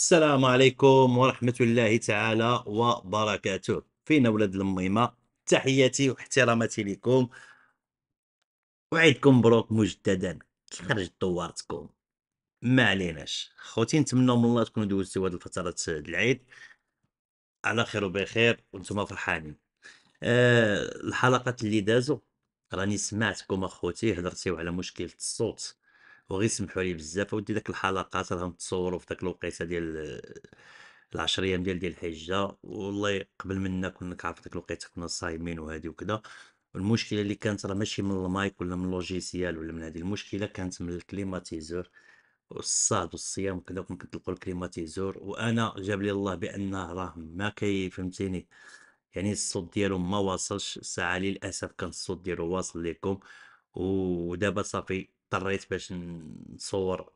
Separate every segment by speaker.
Speaker 1: السلام عليكم ورحمة الله تعالى وبركاته فينا ولد الميمة تحياتي واحتراماتي لكم وعيدكم مبروك مجددا خرجت طوارتكم ما عليناش خوتي نتمنى من الله تكونوا دوزتوا هذه الفترة العيد على خير وبخير وانتم فرحانين أه الحلقات اللي دازو راني سمعتكم اخوتي هضرتيو على مشكلة الصوت وغيسمحوا لي بزاف اودي داك الحلقات راهم تصوروا في داك الوقيته ديال العشر ايام ديال ديال الحجه والله قبل منا كنا كعرف داك الوقيته كنا صايمين وهادي وكذا المشكله اللي كانت راه ماشي من المايك ولا من اللوجيسيال ولا من هذه المشكله كانت من الكليماتيزور والصاد والصيام وكذا كنا كنطلقوا الكليماتيزور وانا جاب لي الله بانه راه ما كي فهمتيني يعني الصوت ديالو ما واصلش الساعه للاسف كان الصوت ديالو واصل لكم ودابا صافي اضطريت باش نصور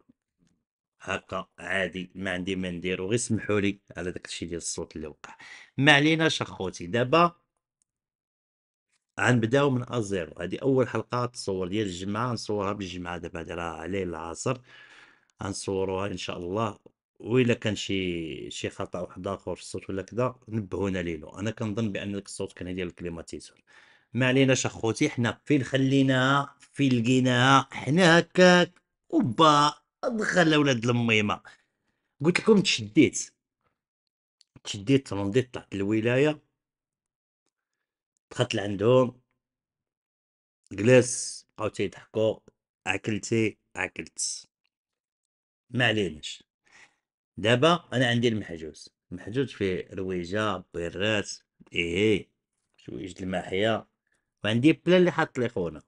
Speaker 1: هكا عادي ما عندي ما ندير وغير سمحوا لي على داك الشيء ديال الصوت اللي وقع ما علينا اخوتي دابا غنبداو من ازيرو هذه اول حلقه تصور ديال الجمعه نصورها بالجمعه دابا دايرها عليه العصر غنصوروها ان شاء الله وإلا كان شي شي خطا واحد اخر في الصوت ولا كذا نبهونا ليلو انا كنظن بان الصوت كان ديال الكليماتيزور ما علينا شخوتي حنا فين خليناها فين لقيناها حنا هكاك وبا دخل ولاد الميمه قلت لكم تشديت تشديت رنديت طلعت للولايه دخلت لعندهم جلس بقاو تيضحكو اكلتي اكلت ما عليناش دابا انا عندي المحجوز المحجوز فيه رويجه بيرات ايه شويج الماحيه فعندي بلان اللي حاط لي خونا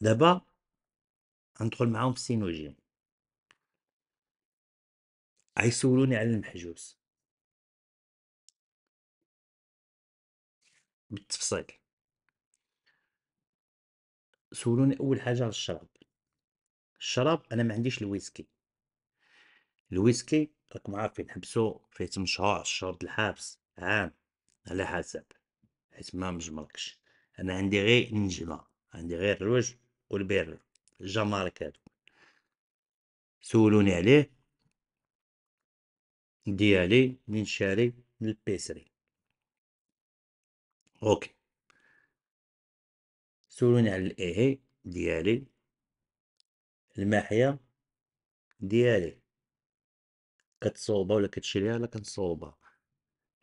Speaker 2: دابا غندخل معاهم في السينوجين غيسولوني على المحجوز بالتفصيل
Speaker 1: سولوني اول حاجه على الشراب الشراب انا ما عنديش الويسكي الويسكي راكم عارفين حبسو فيه 8 شهور شهر الحبس عام على حسب حيت ما مجمركش انا عندي غير النجمه عندي غير الوجه والبير الجمارك هادو سولوني عليه
Speaker 2: ديالي
Speaker 1: من شاري من البيسري اوكي سولوني على الايه ديالي الماحية ديالي كتصوبها ولا كتشريها ولا كنصوبها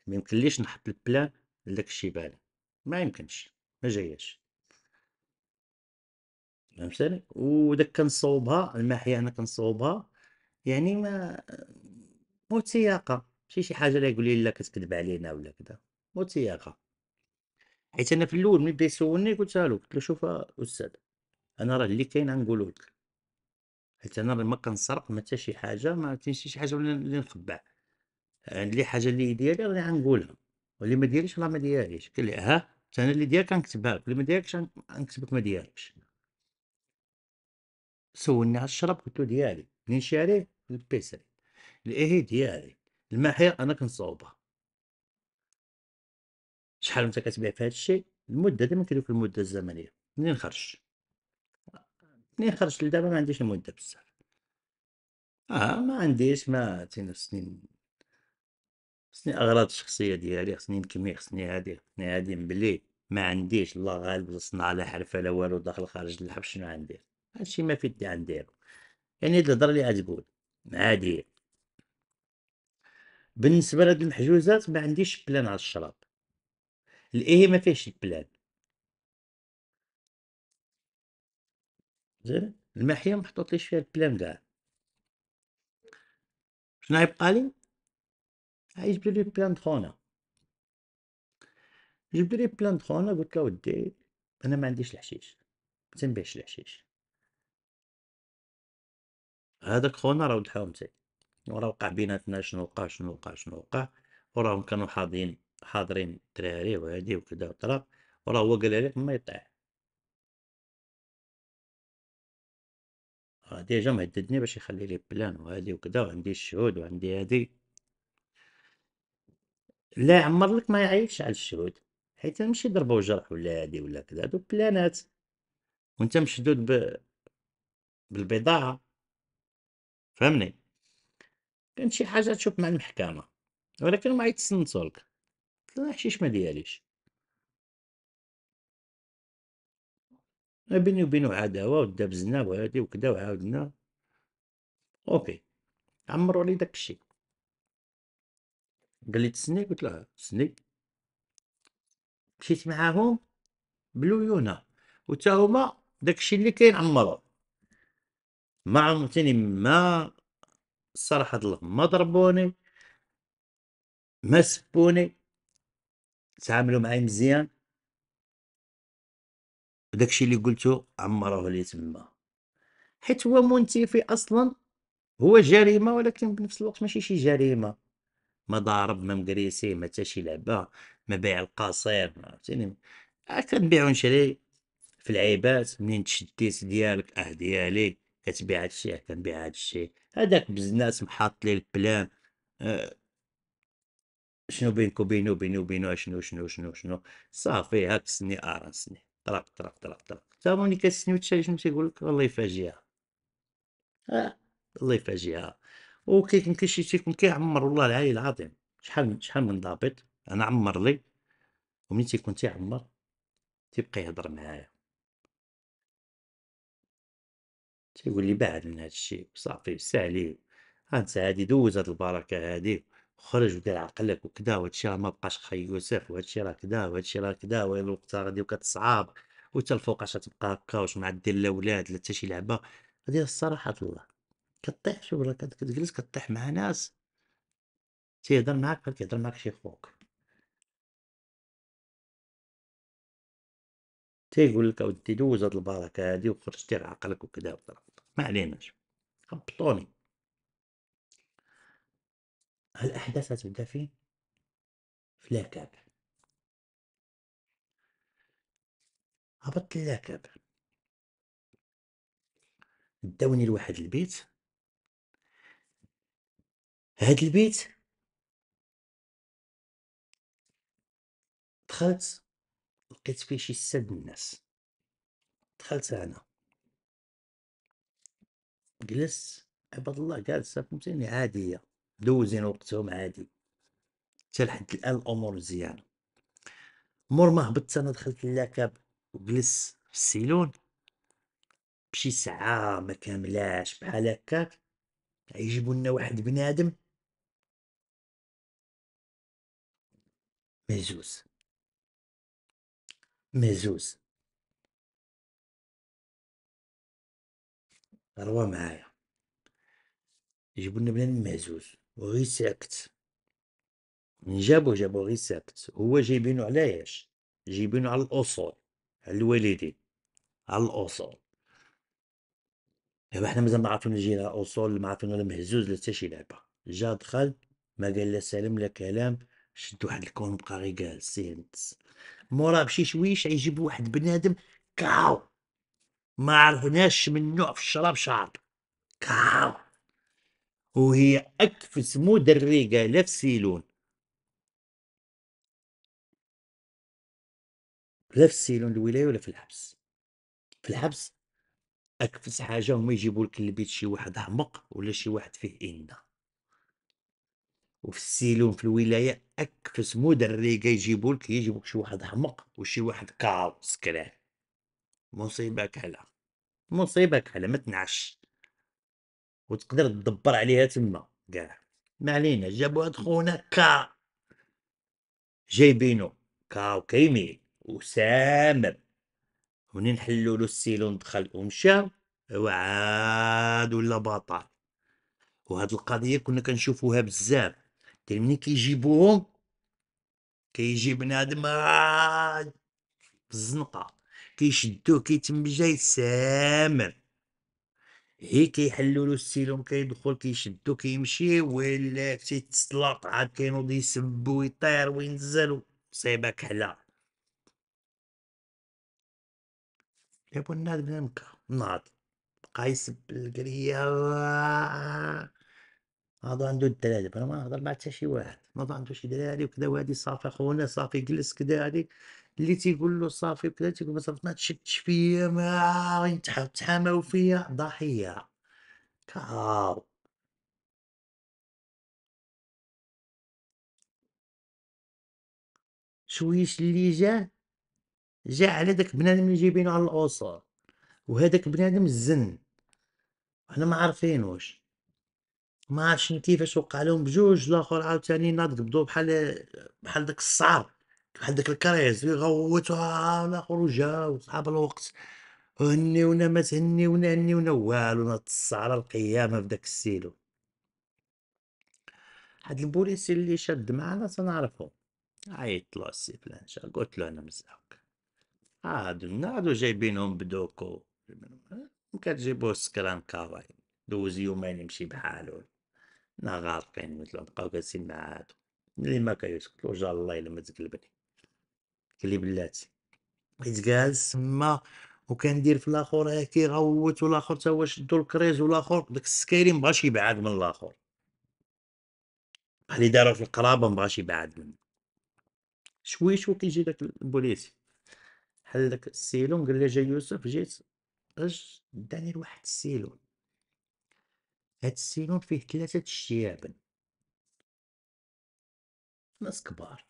Speaker 1: ما يمكنليش نحط البلان لداك الشبالة ما يمكنش ما جاياش فهمتني وداك كنصوبها الماحية انا كنصوبها يعني ما موثيقة ماشي شي حاجة لا يقول لي لا كتكذب علينا ولا كذا موثيقة حيت انا في الاول ملي بدا يسولني قلت له قلت له شوف استاذ انا راه اللي كاين غنقولو لك حيت انا ما كنسرق ما حتى شي حاجه ما كاين شي حاجه اللي نخبع عند لي حاجه اللي ديالي راني غنقولها واللي ما دياليش راه ما دياليش قال لي ها انا اللي ديالك غنكتبها لك اللي ما ديالكش غنكتبك ما ديالكش سولني على الشرب قلت له ديالي منين شاريه البيسري الاهي ديالي الماحيه انا كنصاوبها شحال انت كتبيع في هذا الشيء المده ديما كيدوك المده الزمنيه منين خرج منين خرجت لدابا ما عنديش المده بزاف اه ما عنديش ما تين سنين خصني اغراض الشخصيه ديالي خصني نكمي خصني هادي خصني هادي مبلي ما عنديش الله غالب لصنع لا حرفه لا والو داخل خارج الحبس شنو عندي هادشي ما في يدي يعني الهضره اللي غتقول عادي بالنسبه لهاد المحجوزات ما عنديش بلان على الشراب الايه ما فيهش البلان زين المحيا محطوط ليش فيها البلان كاع شنو يبقى لي هيجبد لي بلان بلانترونا جبد لي بلان بلانترونا قلت له ودي انا ما عنديش الحشيش ما تنبيعش الحشيش هذاك خونا راه ولد حومتي وراه وقع بيناتنا شنو وقع شنو وقع شنو وقع وراهم كانوا حاضرين حاضرين الدراري وهادي وكذا وطرا وراه هو قال لك ما يطيح راه ديجا مهددني باش يخلي لي بلان وهادي وكذا وعندي الشهود وعندي هادي لا عمر لك ما يعيطش على الشهود حيت ماشي ضربه جرح ولا هادي ولا كذا هادو بلانات وانت مشدود ب... بالبضاعه فهمني كانت شي حاجه تشوف مع المحكمه ولكن ما يتصنتوا لك حشيش ما دياليش بيني وبينو عداوه ودابزنا وهادي وكدا وعاودنا اوكي عمروا لي داكشي قال لي تسني قلت له تسني مشيت معاهم بلويونه وتا هما داكشي اللي كاين عمرو ما عمرتني ما الصراحه الله ما ضربوني ما سبوني تعاملوا معايا مزيان داكشي اللي قلته عمروه لي تما حيت هو منتفي اصلا هو جريمه ولكن بنفس الوقت ماشي شي جريمه مضارب ما مقريسي ما حتى شي لعبه ما بيع القصير فهمتيني آه، كنبيع ونشري في العيبات منين تشديت ديالك اه ديالي كتبيع هادشي آه، كنبيع هادشي هذاك بزناس محاط لي البلان أه شنو بينك وبينو بينو بينو آه، شنو شنو شنو شنو صافي هاك سني ارانسني طرب طرب طرب طرب تا ملي كتسني وتشري شنو تيقول لك يفاجيها آه الله يفاجئها وكي كي شتيكم كيعمر والله العلي العظيم شحال من شحال من ضابط انا عمر لي وملي تيكون تيعمر تيبقى يهضر معايا تيقول لي بعد من هذا الشيء صافي سالي انت عادي دوز هاد البركه هادي خرج ودير عقلك وكدا وهذا الشيء راه ما بقاش خي يوسف وهذا الشيء راه كدا وهذا الشيء راه كدا الوقت غادي وكتصعاب صعاب وتا الفوق اش تبقى هكا واش معدي لا ولاد لا حتى شي لعبه هادي الصراحه الله كطيح شوف راك كتجلس كطيح مع ناس
Speaker 2: تيهضر معاك بحال كيهضر معاك شي خوك
Speaker 1: تيقول لك اودي دوز هاد البركه هادي وخرج دير عقلك وكدا وكدا ما عليناش هبطوني
Speaker 2: الاحداث غتبدا فين في لاكاب هبطت لاكاب داوني لواحد البيت هاد البيت دخلت لقيت فيه
Speaker 1: شي سد الناس دخلت انا جلست عباد الله جالسه فهمتيني عاديه دوزين وقتهم عادي حتى لحد الان الامور مزيانه مور ما هبطت انا دخلت للعكاب وجلست في السيلون بشي ساعه ما كاملاش بحال هكاك يجيبوا لنا واحد بنادم
Speaker 2: مهزوز مهزوز روا
Speaker 1: معايا جيبوا لنا بنان مهزوز وغي ساكت نجابو جابو غي ساكت هو جايبينو ايش جايبينو على الاصول على الوالدين على الاصول دابا حنا مازال ما عارفين جينا اصول ما عرفنا ولا مهزوز لا حتى شي لعبه جا دخل ما قال لا سلام لا كلام شدو واحد الكون بقى غير جالس سيلنت مورا بشي شويش عيجيبو واحد بنادم كاو ما عرفناش من نوع في الشراب شعر كاو وهي اكفس مدرقة لا في سيلون لا في السيلون الولايه ولا في الحبس في الحبس اكفس حاجه هما يجيبوا لك البيت شي واحد احمق ولا شي واحد فيه انه وفي السيلون في الولايه اكفس مدرقه يجيبوا لك يجيبوا لك شي واحد حمق وشي واحد كاو سكران مصيبه كحلة مصيبه كحلة ما تنعش وتقدر تدبر عليها تما كاع ما علينا جابوا هاد خونا كا جايبينو كاو كيميل وسامر ونين حلوا له السيلون دخل ومشى وعاد ولا بطل وهاد القضيه كنا كنشوفوها بزاف دير منين كيجيبوهم كيجي بنادم في آه، الزنقه كيشدوه كيتمجى يتسامر هي كيحلو له السيلوم كيدخل كيشدو كيمشي ولا تيتسلط عاد كينوض يسب ويطير وينزل مصيبه كحله يا بو بلا مكا ناض بقى يسب القريه هذا عنده الدلالي انا ما نهضر مع حتى شي واحد ما عنده شي دلالي وكذا وهادي صافي خونا صافي جلس كذا هادي اللي تيقول له صافي وكذا تيقول ما صافي ما تشدش فيا ما تحاموا فيا ضحيه كاو شويش اللي جا جا على داك بنادم اللي جايبينو على الاوصال وهذاك بنادم الزن حنا ما عارفينوش ما عرفتش كيفاش وقع لهم بجوج الاخر عاوتاني ناض قبضوه بحال بحال داك الصعاب بحال داك الكريز اللي غوتوها الاخر وجا وصحاب الوقت هنيونا ما تهنيونا هنيونا والو ناض الصعره القيامه في داك السيلو هاد البوليس اللي شاد معانا تنعرفو عيط له السي فلان قلت له انا مساوك هادو نادو جايبينهم بدوكو كتجيبوه سكران كاواي دوز يومين يمشي بحالو نا غارقين مثل بقاو جالسين مع هادو اللي ما كيسكت وجه الله الا ما تقلبني كلي بلاتي بقيت جالس تما وكندير في الاخر ها كيغوت والاخر تا هو شدو الكريز والاخر داك السكايري مبغاش يبعد من الاخر اللي دارو في القرابه مبغاش يبعد منه شوي شوي كيجي داك البوليسي حل داك السيلون قال لي جا يوسف جيت اش داني لواحد السيلون هاد السيلون فيه ثلاثة الشيابن ناس كبار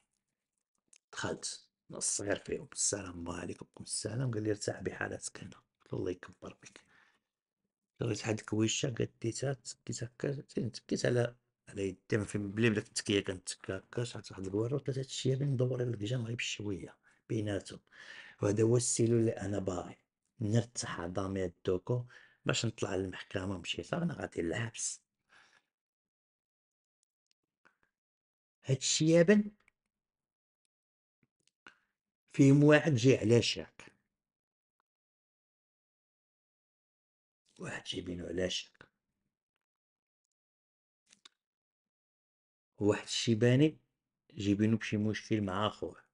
Speaker 1: دخلت ناس صغير فيهم السلام عليكم السلام قال لي ارتاح بحالتك هنا الله يكبر بك درت واحد الكويشه قديتها تكيت هكا تكيت على على يدي فين بلي بدا التكيه كنتكا هكا شحال واحد الوره وثلاثه الشيابين ندور على الكجام غير بشويه بيناتهم وهذا هو السيلون اللي انا باغي نرتاح عظامي الدوكو باش نطلع للمحكمة مشيت انا غادي للحبس
Speaker 2: هادشي يابن فيهم واحد جاي على شاك واحد جايبينو على شاك واحد الشيباني
Speaker 1: جايبينو بشي مشكل مع اخوه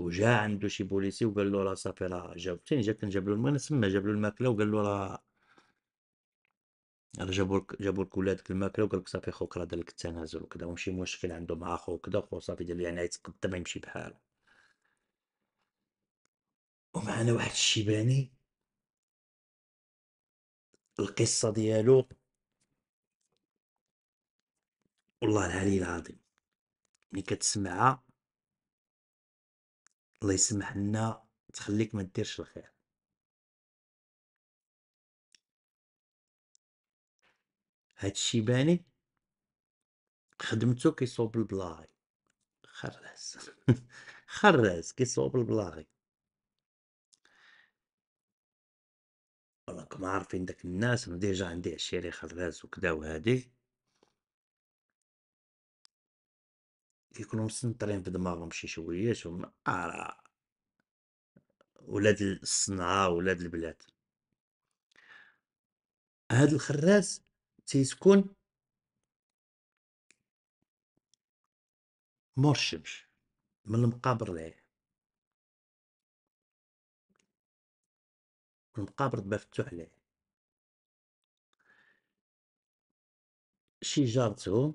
Speaker 1: وجا عنده شي بوليسي وقال له راه صافي راه جاوبتيني جا كان جاب له الماء سما جاب له الماكله وقال له راه راه جابوا لك جابوا لك ولادك الماكله وقال لك صافي خوك راه دار لك التنازل وكذا ومشي مشكل عنده مع خو وكذا خو صافي دير يعني يتقدم يمشي بحاله ومعنا واحد الشيباني
Speaker 2: القصه ديالو
Speaker 1: والله العلي العظيم ملي كتسمعها الله يسمح لنا تخليك ما ديرش الخير الشي باني خدمتو كيصوب البلاغي خرس خرس كيصوب البلاغي راكم عارفين داك الناس ديجا عندي عشيري خراس وكدا وهادي كيكونوا مسنطرين في دماغهم شي شويه هما ارا آه، ولاد الصنعة ولاد البلاد هاد الخراز تيسكن
Speaker 2: مور الشمس من المقابر ليه المقابر دبا فتوح ليه شجارته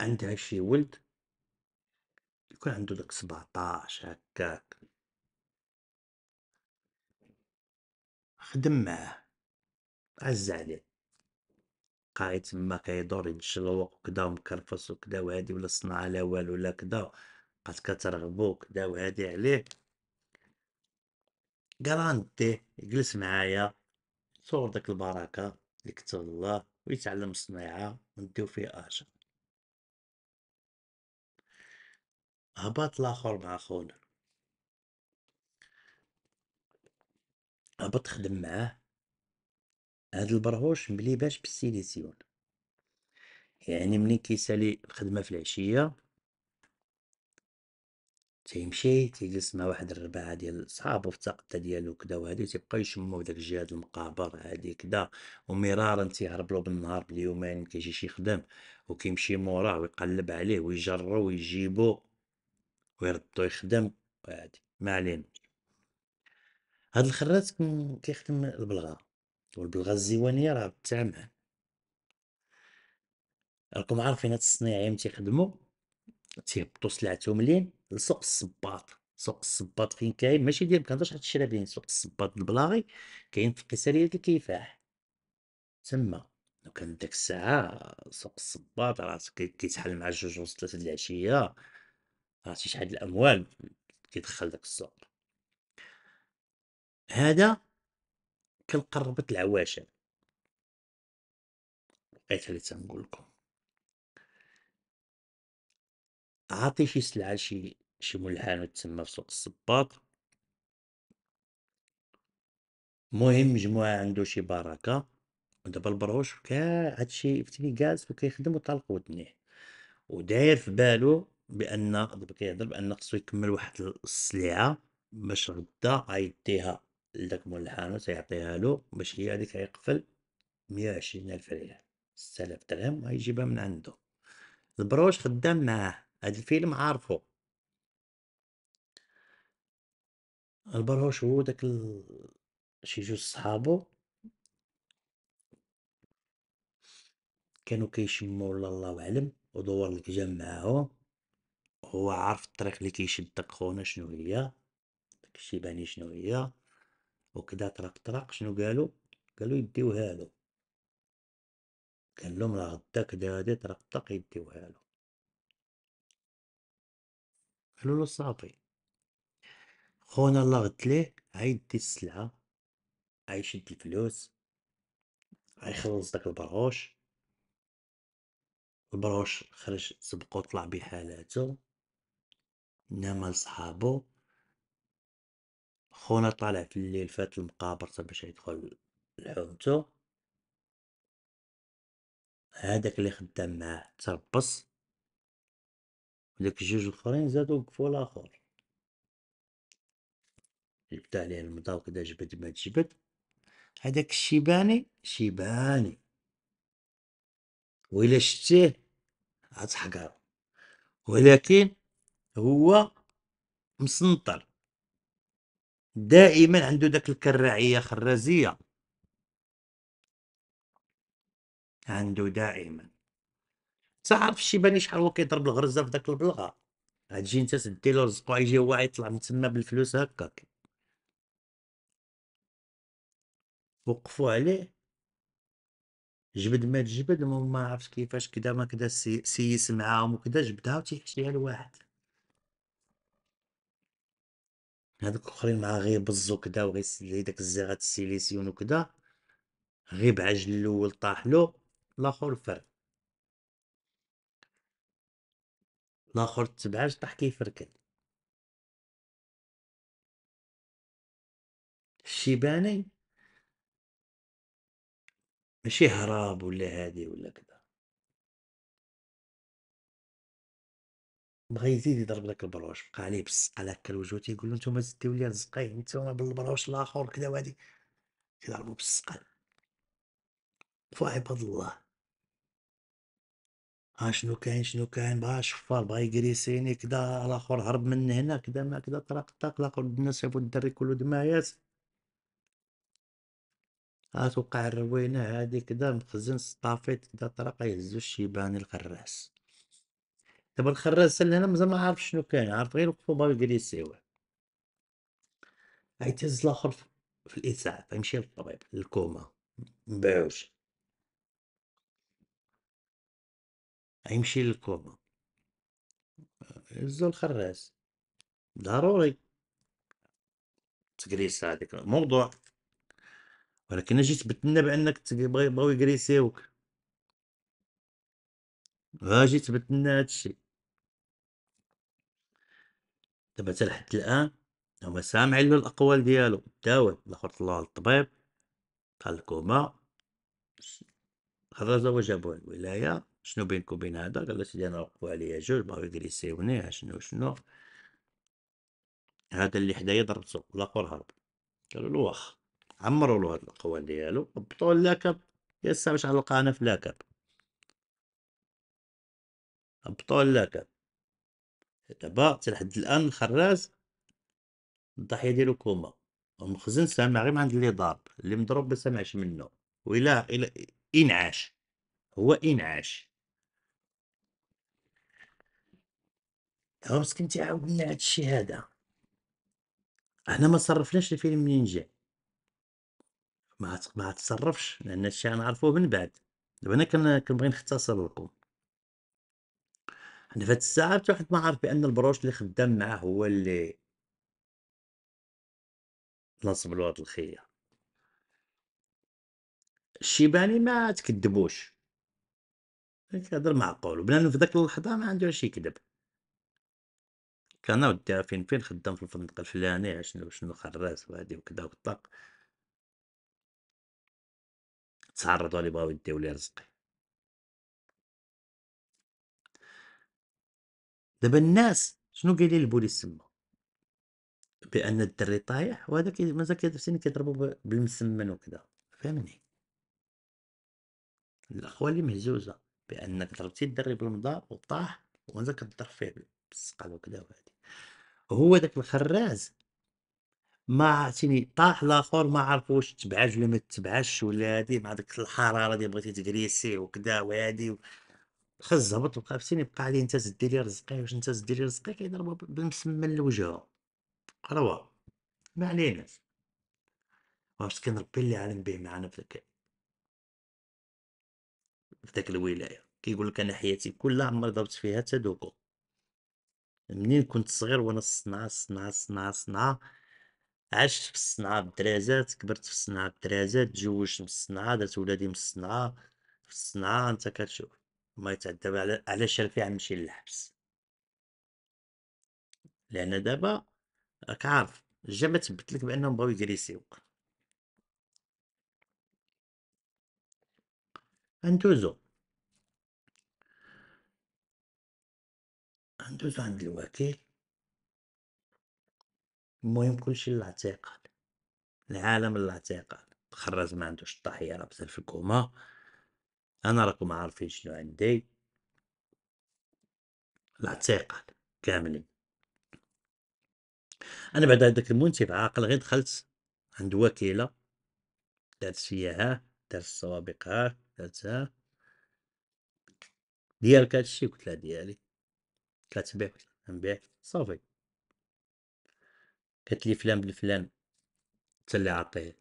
Speaker 1: عندها شي ولد يكون عنده داك 17 هكاك خدم معاه عز عليه قاعد تما كيدور يتشلوق وكدا ومكرفس وكدا وهادي ولا صنع لا والو ولا كدا بقات كترغبو وكدا وهادي عليه نديه يجلس معايا صور داك البركه اللي الله ويتعلم الصنيعه ونديو فيه اجر هبط لاخر مع خونا هبط خدم معاه هاد البرهوش ملي باش بالسيليسيون يعني ملي كيسالي الخدمة في العشية تيمشي تيجلس مع واحد الربعة ديال صحابو في التغطى ديالو كدا وهادي تيبقاو يشمو داك الجهة د المقابر هادي كدا ومرارا تيهربلو بالنهار باليومين مكيجيش يخدم وكيمشي موراه ويقلب عليه ويجرو ويجيبو ويردو يخدم وعادي ما علينا هاد الخراز كيخدم البلغة والبلغة الزيوانية راه بالتمن راكم عارفين هاد الصنايعية ملي تيخدمو تيهبطو سلعتهم ملين لسوق الصباط سوق الصباط فين كاين ماشي ديال مكنهضرش على الشرابين سوق الصباط البلاغي كاين في قيسارية الكفاح تما لو كان ديك الساعة سوق الصباط راه كيتحل مع جوج ونص ثلاثة د العشية عرفتي آه، شحال الاموال كيدخل داك السوق هذا كان قربت العواشر بقيت اللي تنقول
Speaker 2: لكم عاطي شي سلعه شي
Speaker 1: شي ملحان تسمى في سوق الصباط مهم مجموعه عنده شي بركه ودابا البروش كاع هادشي فتني جالس وكيخدم وطلق ودنيه وداير في بالو بان دابا كيهضر بان خصو يكمل واحد السلعه باش غدا غيديها لذاك مول الحانوت يعطيها له باش هي هذيك غيقفل مية وعشرين ألف ريال ستالاف درهم غيجيبها من عنده البروش خدام معاه هاد الفيلم عارفو البروش هو داك ال... شي جوج صحابو كانوا كيشمو ولا الله اعلم ودور الكجام معاهم هو عارف الطريق اللي كيشدك خونا شنو هي داك الشيباني شنو هي وكدا طرق طرق شنو قالو قالو يديوها له قال لهم راه غدا كدا هادي طرق طرق يديوها له قالوا له صافي خونا الله غد ليه عيدي السلعه عيشد الفلوس عيخلص داك البرغوش البروش خرج سبقو طلع بحالاتو إنما لصحابو خونا طالع في الليل فات المقابر باش يدخل لحومتو هذاك اللي خدام معاه تربص وداك الجوج الاخرين زادو وقفوا لاخر جبت عليه المضا وكدا جبد ما تجبد هذاك الشيباني شيباني ويلا شتيه غتحقر ولكن هو مسنطر دائما عنده داك الكراعيه خرازيه عنده دائما تعرف الشيباني شحال هو كيضرب الغرزه في داك البلغه غتجي انت تدي له رزقو غيجي هو غيطلع من تما بالفلوس هكاك وقفوا عليه جبد ما تجبد ما عرفتش كيفاش كدا ما كدا سيس معاهم وكدا جبدها وتيحشيها لواحد هادوك الاخرين مع غير بزو وكدا وغيسلي داك الزيغات السيليسيون وكدا غير بعجل الاول طاحلو الاخر فر الاخر تبعاج طاح كيفركل
Speaker 2: الشيباني ماشي هراب ولا هادي ولا كدا
Speaker 1: بغا يزيد يضرب داك البروش بقى عليه بالصق على هكا الوجه تيقول له نتوما زدتيو لي الزقين نتوما بالبروش الاخر كذا وهادي كيضربو بالسقال فوا عباد الله ها شنو كاين شنو كاين بغا شفار بغا يكريسيني كدا الاخر هرب من هنا كدا ما كدا طرق طاق لاقو الناس شافو الدري كلو دمايات ها توقع الروينة هادي كدا مخزن سطافيت كدا طرق يهزو الشيباني القراس دابا الخراز سال هنا مازال ما عارف شنو كاين عارف غير وقفوا باغي يدير يسيوه غيتهز الاخر في الاسعاف غيمشي للطبيب للكوما مباعوش غيمشي للكوما هزو الخراز ضروري تكريس هاديك الموضوع ولكن اجي تبتلنا بانك بغاو يكريسيوك اجي تبت تبتلنا هادشي دابا طيب، حتى لحد الان هما سامعين له الاقوال ديالو داو الاخر طلع للطبيب قال لكم زوج جابوه الولايه شنو بينك وبين هذا قال له سيدي انا وقفوا عليا جوج بغاو يدريسيونيه شنو شنو هذا اللي حدايا ضربتو الاخر هرب قالوا له واخا عمروا له هاد الاقوال ديالو هبطوا اللاكب يسا باش على القناه في لاكاب هبطوا اللاكب دابا حتى لحد الان الخراز الضحيه ديالو كوما المخزن سامع غير من عند اللي ضارب اللي مضروب ما سمعش منه ولا الى انعاش هو انعاش هو مسكين تيعاود لنا هاد الشيء هذا احنا ما صرفناش الفيلم منين جا ما ما تصرفش لان الشيء نعرفوه من بعد دابا انا كنبغي نختصر لكم أنا فتساءلت واحد ما عارف بأن البروش اللي خدام معاه هو اللي نصب الواد الخيار الشيباني ما تكذبوش كيهضر معقول وبنادم في ذاك اللحظة ما عنده شي كذب كان ودي فين فين خدام في الفندق الفلاني شنو شنو خراس وهادي وكذا وطاق تعرضوا لي بغاو يديو لي رزقي دابا الناس شنو قايلين البوليس تما بان الدري طايح وهذا كي مازال كيدفسين كيضربوا بالمسمن وكذا فهمني الاخوه اللي مهزوزه بانك ضربتي الدري بالمضار وطاح ومازال كتضرب فيه بالسقال وكذا وهادي هو داك الخراز ما عرفتيني طاح لاخور ما عرف واش تبعج ولا ما تبعجش ولا هادي مع ديك الحراره اللي بغيتي تكريسي وكذا وهادي و... خا هبط تبقى فهمتيني بقى عليه انت تدي لي رزقي واش انت تدي لي رزقي كيضربو بالمسمن لوجهها قروا ما علينا واش كان ربي اللي عالم به معانا في ذاك في ذاك الولاية كيقول لك انا حياتي كلها عمري ضربت فيها تدوكو منين كنت صغير وانا الصنعة الصنعة الصنعة صنع عشت في الصنعة بالدرازات كبرت في الصنعة بالدرازات تزوجت من الصنعة درت ولادي من الصنعة في الصنعة انت كتشوف ما يتعذب على على شرفي نمشي للحبس لان دابا راك عارف الجامعة تبت لك بانهم بغاو يجريسيوك غندوزو غندوزو عند الوكيل المهم كلشي الاعتقال العالم الاعتقال خرز ما عندوش الضحيه راه بزاف في الكومه انا راكم عارفين شنو عندي العتيقة كاملين انا بعد هذاك المنتف عاقل غير دخلت عند وكيله دارت فيا دارت السوابق ها دارت ها ديالك هادشي قلت لها ديالي كتبيع قلت لها نبيع صافي قالت لي فلان بالفلان حتى اللي عطيه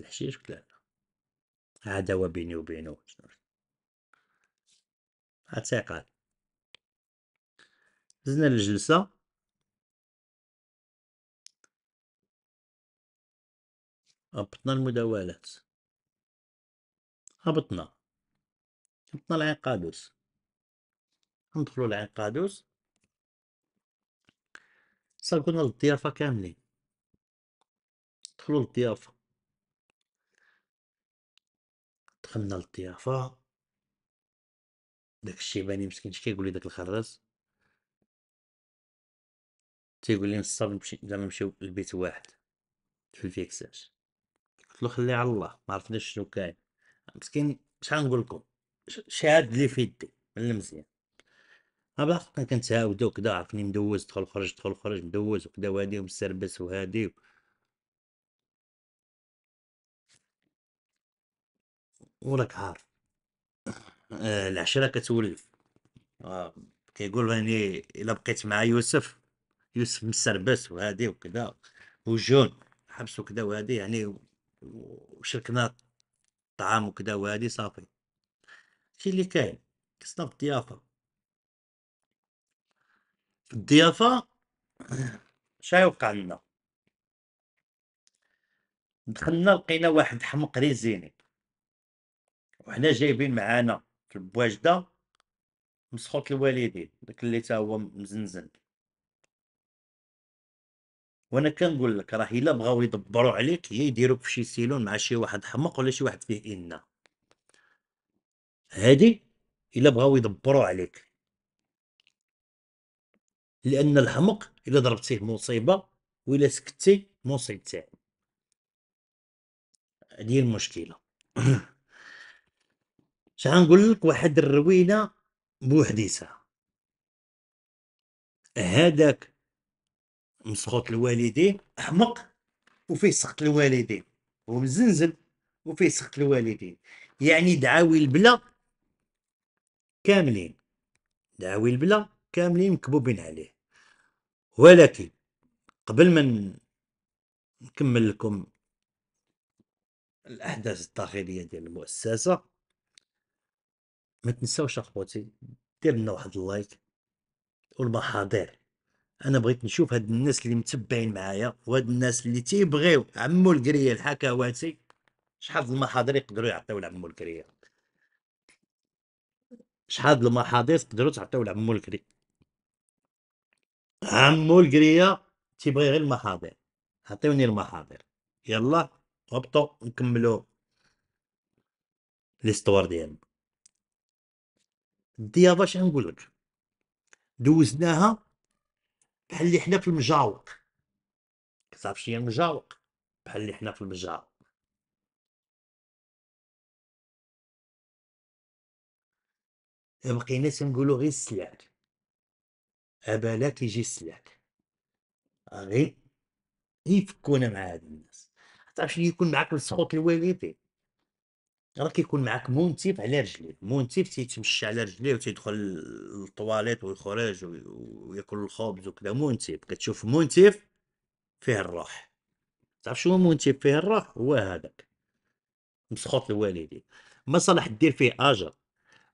Speaker 1: الحشيش قلت لها لا عداوه بيني وبينه اعتقال
Speaker 2: زدنا الجلسة هبطنا المداولات هبطنا هبطنا العنقادوس
Speaker 1: ندخلو العنقادوس صاركونا للضيافة كاملين دخلو للضيافة
Speaker 2: دخلنا للضيافة
Speaker 1: داك الشيباني مسكين كيقول لي داك الخراز تيقول لي نصاب نمشي زعما نمشيو لبيت واحد في الفيكساج قلت له خليه على الله ما عرفناش شنو كاين مسكين شحال نقول لكم شاد لي في يدي من المزيان بلا كان كنتعاودو وكدا عرفني مدوز دخل خرج دخل خرج مدوز وكدا وهادي ومسربس وهادي و... وراك عارف آه، العشره كتولف آه، كيقول راني الا بقيت مع يوسف يوسف مسربس وهادي وكذا وجون حبس وكذا وهادي يعني وشركنا الطعام وكذا وهادي صافي شي اللي كاين خصنا في الضيافه في الضيافه شاي وقع لنا دخلنا لقينا واحد حمق ريزيني وحنا جايبين معانا في البواجده مسخوط الوالدين داك اللي تا هو مزنزن وانا كنقول لك راه الا بغاو يدبروا عليك هي يديروك في شي سيلون مع شي واحد حمق ولا شي واحد فيه ان هادي الا بغاو يدبروا عليك لان الحمق الا ضربتيه مصيبه والا سكتي مصيبتين هادي المشكله شحال لك واحد الروينه بوحديتها هذاك مسخوط الوالدين احمق وفيه سخط الوالدين هو مزنزل وفيه سخط الوالدين يعني دعاوي البلا كاملين دعاوي البلا كاملين مكبوبين عليه ولكن قبل ما نكمل لكم الاحداث الداخليه ديال المؤسسه ما تنساوش اخواتي دير لنا واحد اللايك والمحاضر انا بغيت نشوف هاد الناس اللي متبعين معايا وهاد الناس اللي تيبغيو عمو الكريه الحكواتي شحال المحاضر يقدروا يعطيو لعمو الكريه شحال المحاضر تقدروا تعطيو لعمو الكري عمو الكريه تيبغي غير المحاضر عطيوني المحاضر يلا هبطوا نكملوا ليستوار ديالنا الديابه اش نقول لك دوزناها بحال اللي حنا في المجاوق كتعرف شنو هي المجاوق بحال اللي حنا في المجاوق بقينا تنقولو غير السلاك ابالا يجي السلاك غير يفكونا مع هاد الناس تعرف شنو يكون معاك السخوط الوالدين راه كيكون معاك منتف على رجليه منتف تيتمشى على رجليه وتيدخل و ويخرج و وياكل الخبز وكذا منتف كتشوف منتف فيه الروح تعرف شنو منتف فيه الروح هو هذاك مسخوط الوالدين ما صلح دير فيه اجر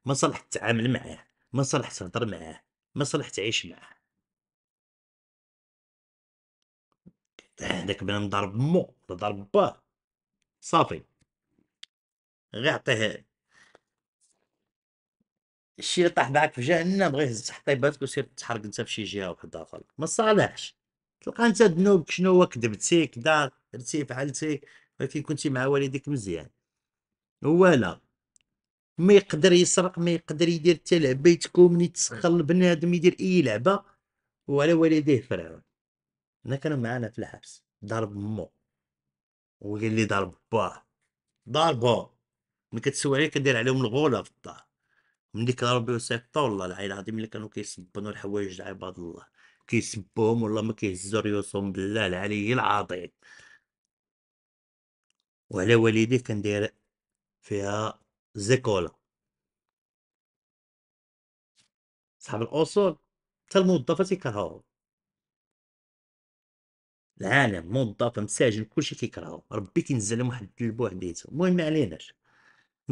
Speaker 1: ما صلح تتعامل معاه ما صلح تهضر معاه ما صلح تعيش معاه هذاك بنان ضرب مو ضرب باه صافي غير عطيه الشي اللي طاح معاك في جهنم غير هز حطيباتك وسير تحرق انت في شي جهه وحده اخرى ما صالحش تلقى انت ذنوبك شنو هو كذبتي كدا درتي فعلتي ولكن كنتي مع والديك مزيان هو لا ما يقدر يسرق ما يقدر يدير حتى لعبه يتكومني تسخر البنادم يدير اي لعبه وعلى والديه فرعون انا كانوا معانا في الحبس ضرب مو وقال لي ضرب باه ضربه ملي كتسول عليه كدير عليهم الغوله في الدار ملي كنربي وسيطا والله العيل العظيم اللي كانوا كيسبونو الحوايج عباد الله كيسبوهم والله ما كيهزو ريوسهم بالله العلي العظيم وعلى والديه كندير فيها زيكولا صحاب الاصول حتى الموظفه تيكرهوهم العالم موظف مساجن كلشي كيكرهو ربي كينزل لهم واحد البوحديتو المهم ما عليناش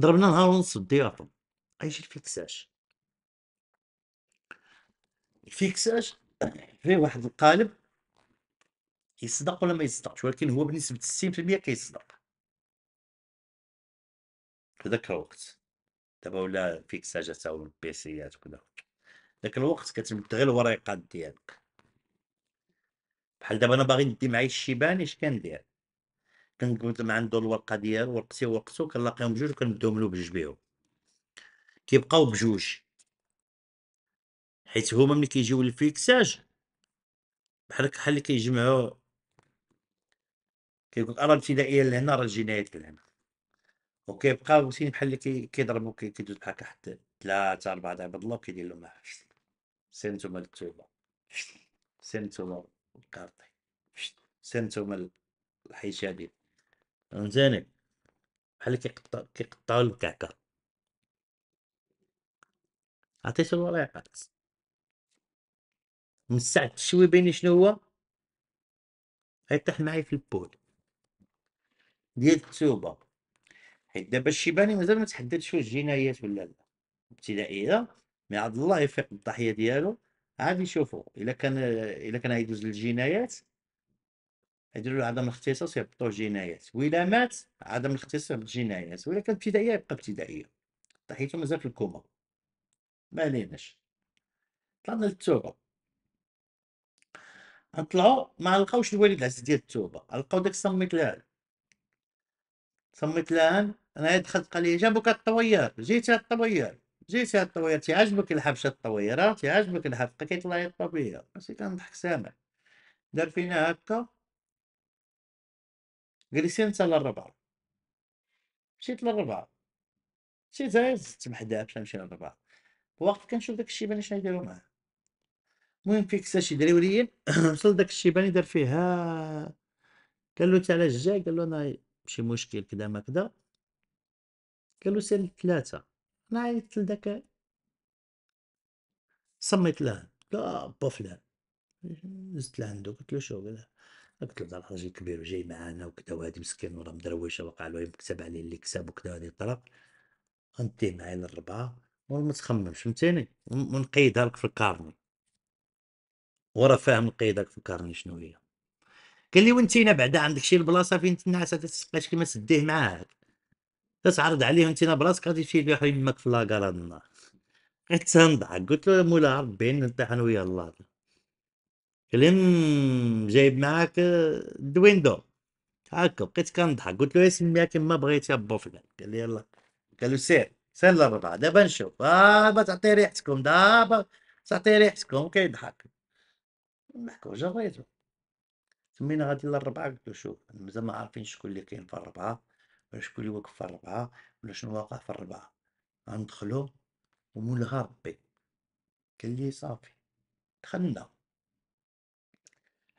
Speaker 1: ضربنا نهار ونص الضيافه ايجي الفيكساج الفيكساج فيه واحد القالب يصدق ولا ما يصدقش ولكن هو بنسبه 60% كيصدق في ذاك الوقت دابا ولا الفيكساجات او البيسيات وكذا ذاك الوقت كتمد غير الوريقات ديالك بحال دابا انا باغي ندي معايا الشيبان اش كندير كنقول مع عنده الورقه ديالو ورقتي ورقتو كنلاقيهم بجوج وكنبداو منو بجوج بيهم كيبقاو بجوج حيت هما ملي كيجيو للفيكساج بحال بحال اللي كيجمعو كيقول ارى الابتدائيه لهنا راه الجنايات لهنا وكيبقاو مسكين بحال اللي كيضربو كيدوز بحال حتى ثلاثه اربعه تاع الله وكيدير لهم حشت سير نتوما للتوبه سير نتوما للكارطي سير نتوما الحيشادين فهمتاني بحال كيقطع كيقطعو الكعكه عطيت الوريقات من شوي بيني شنو هو غيطيح معايا في البول ديال التوبه حيت دابا الشيباني مازال ما تحددش واش جنايات ولا لا ابتدائيه مي عبد الله يفيق الضحيه ديالو عاد يشوفو الا كان الا كان غيدوز للجنايات يديروا له عدم الاختصاص يربطوه جنايات وإلا مات عدم الاختصاص جنايات وإلا كان ابتدائية يبقى ابتدائية حيث مازال في الكوما ما عليناش طلعنا للتوبة نطلعو ما لقاوش الوالد العز ديال التوبة لقاو داك صميت لهان صميت لهان انا دخلت قال لي جابوك الطوير جيتي الطوير جيتي الطوير تيعجبك الحبشه الطويره تيعجبك الحبقه كيطلع يطبيها ماشي كنضحك سامع دار فينا هكا قال لي سير انت للربعه مشيت للربعه مشيت انا زدت محدا باش نمشي للربعه وقت كنشوف داك الشيبان شنو يديروا معاه المهم فيك ساش دري وليين وصل داك الشيباني دار فيه قال له تعالى جاي قال له انا شي مشكل كدا ما كدا قال له سير ثلاثه انا عيطت لذاك سميت له له آه، با فلان زدت لعندو قلت له شو قال قلت له راجل الراجل كبير وجاي معانا وكذا وهذه مسكين وراه مدرويشه وقع له مكتب عليه اللي كسب وكذا هذه طلق غنديه معايا للربعه وما تخممش فهمتيني ونقيدها لك في الكارني وراه فاهم نقيدك في الكارني شنو هي قال لي وانتينا بعدا عندك شي البلاصه فين تنعس تسقاش كيما سديه معاك تتعرض عليه وانتينا بلاصتك غادي تشيل لي يماك في لاكار النار بقيت تنضحك قلت له مولا ربي نضحك انا ويا الله كلم جايب معاك آه، دويندو هاكا بقيت كنضحك قلت له اسميها إيه كيما بغيتي بو فلان قال لي يلا قال له سير سير الربعة دابا نشوف آه، دابا تعطي ريحتكم دابا تعطي ريحتكم كيضحك نحكو جريتو سمينا غادي للربعة قلت له شوف مازال ما عارفين شكون اللي كاين في الربعة ولا شكون اللي واقف في الربعة ولا شنو واقع في الربعة غندخلو ومولها ربي قال لي صافي دخلنا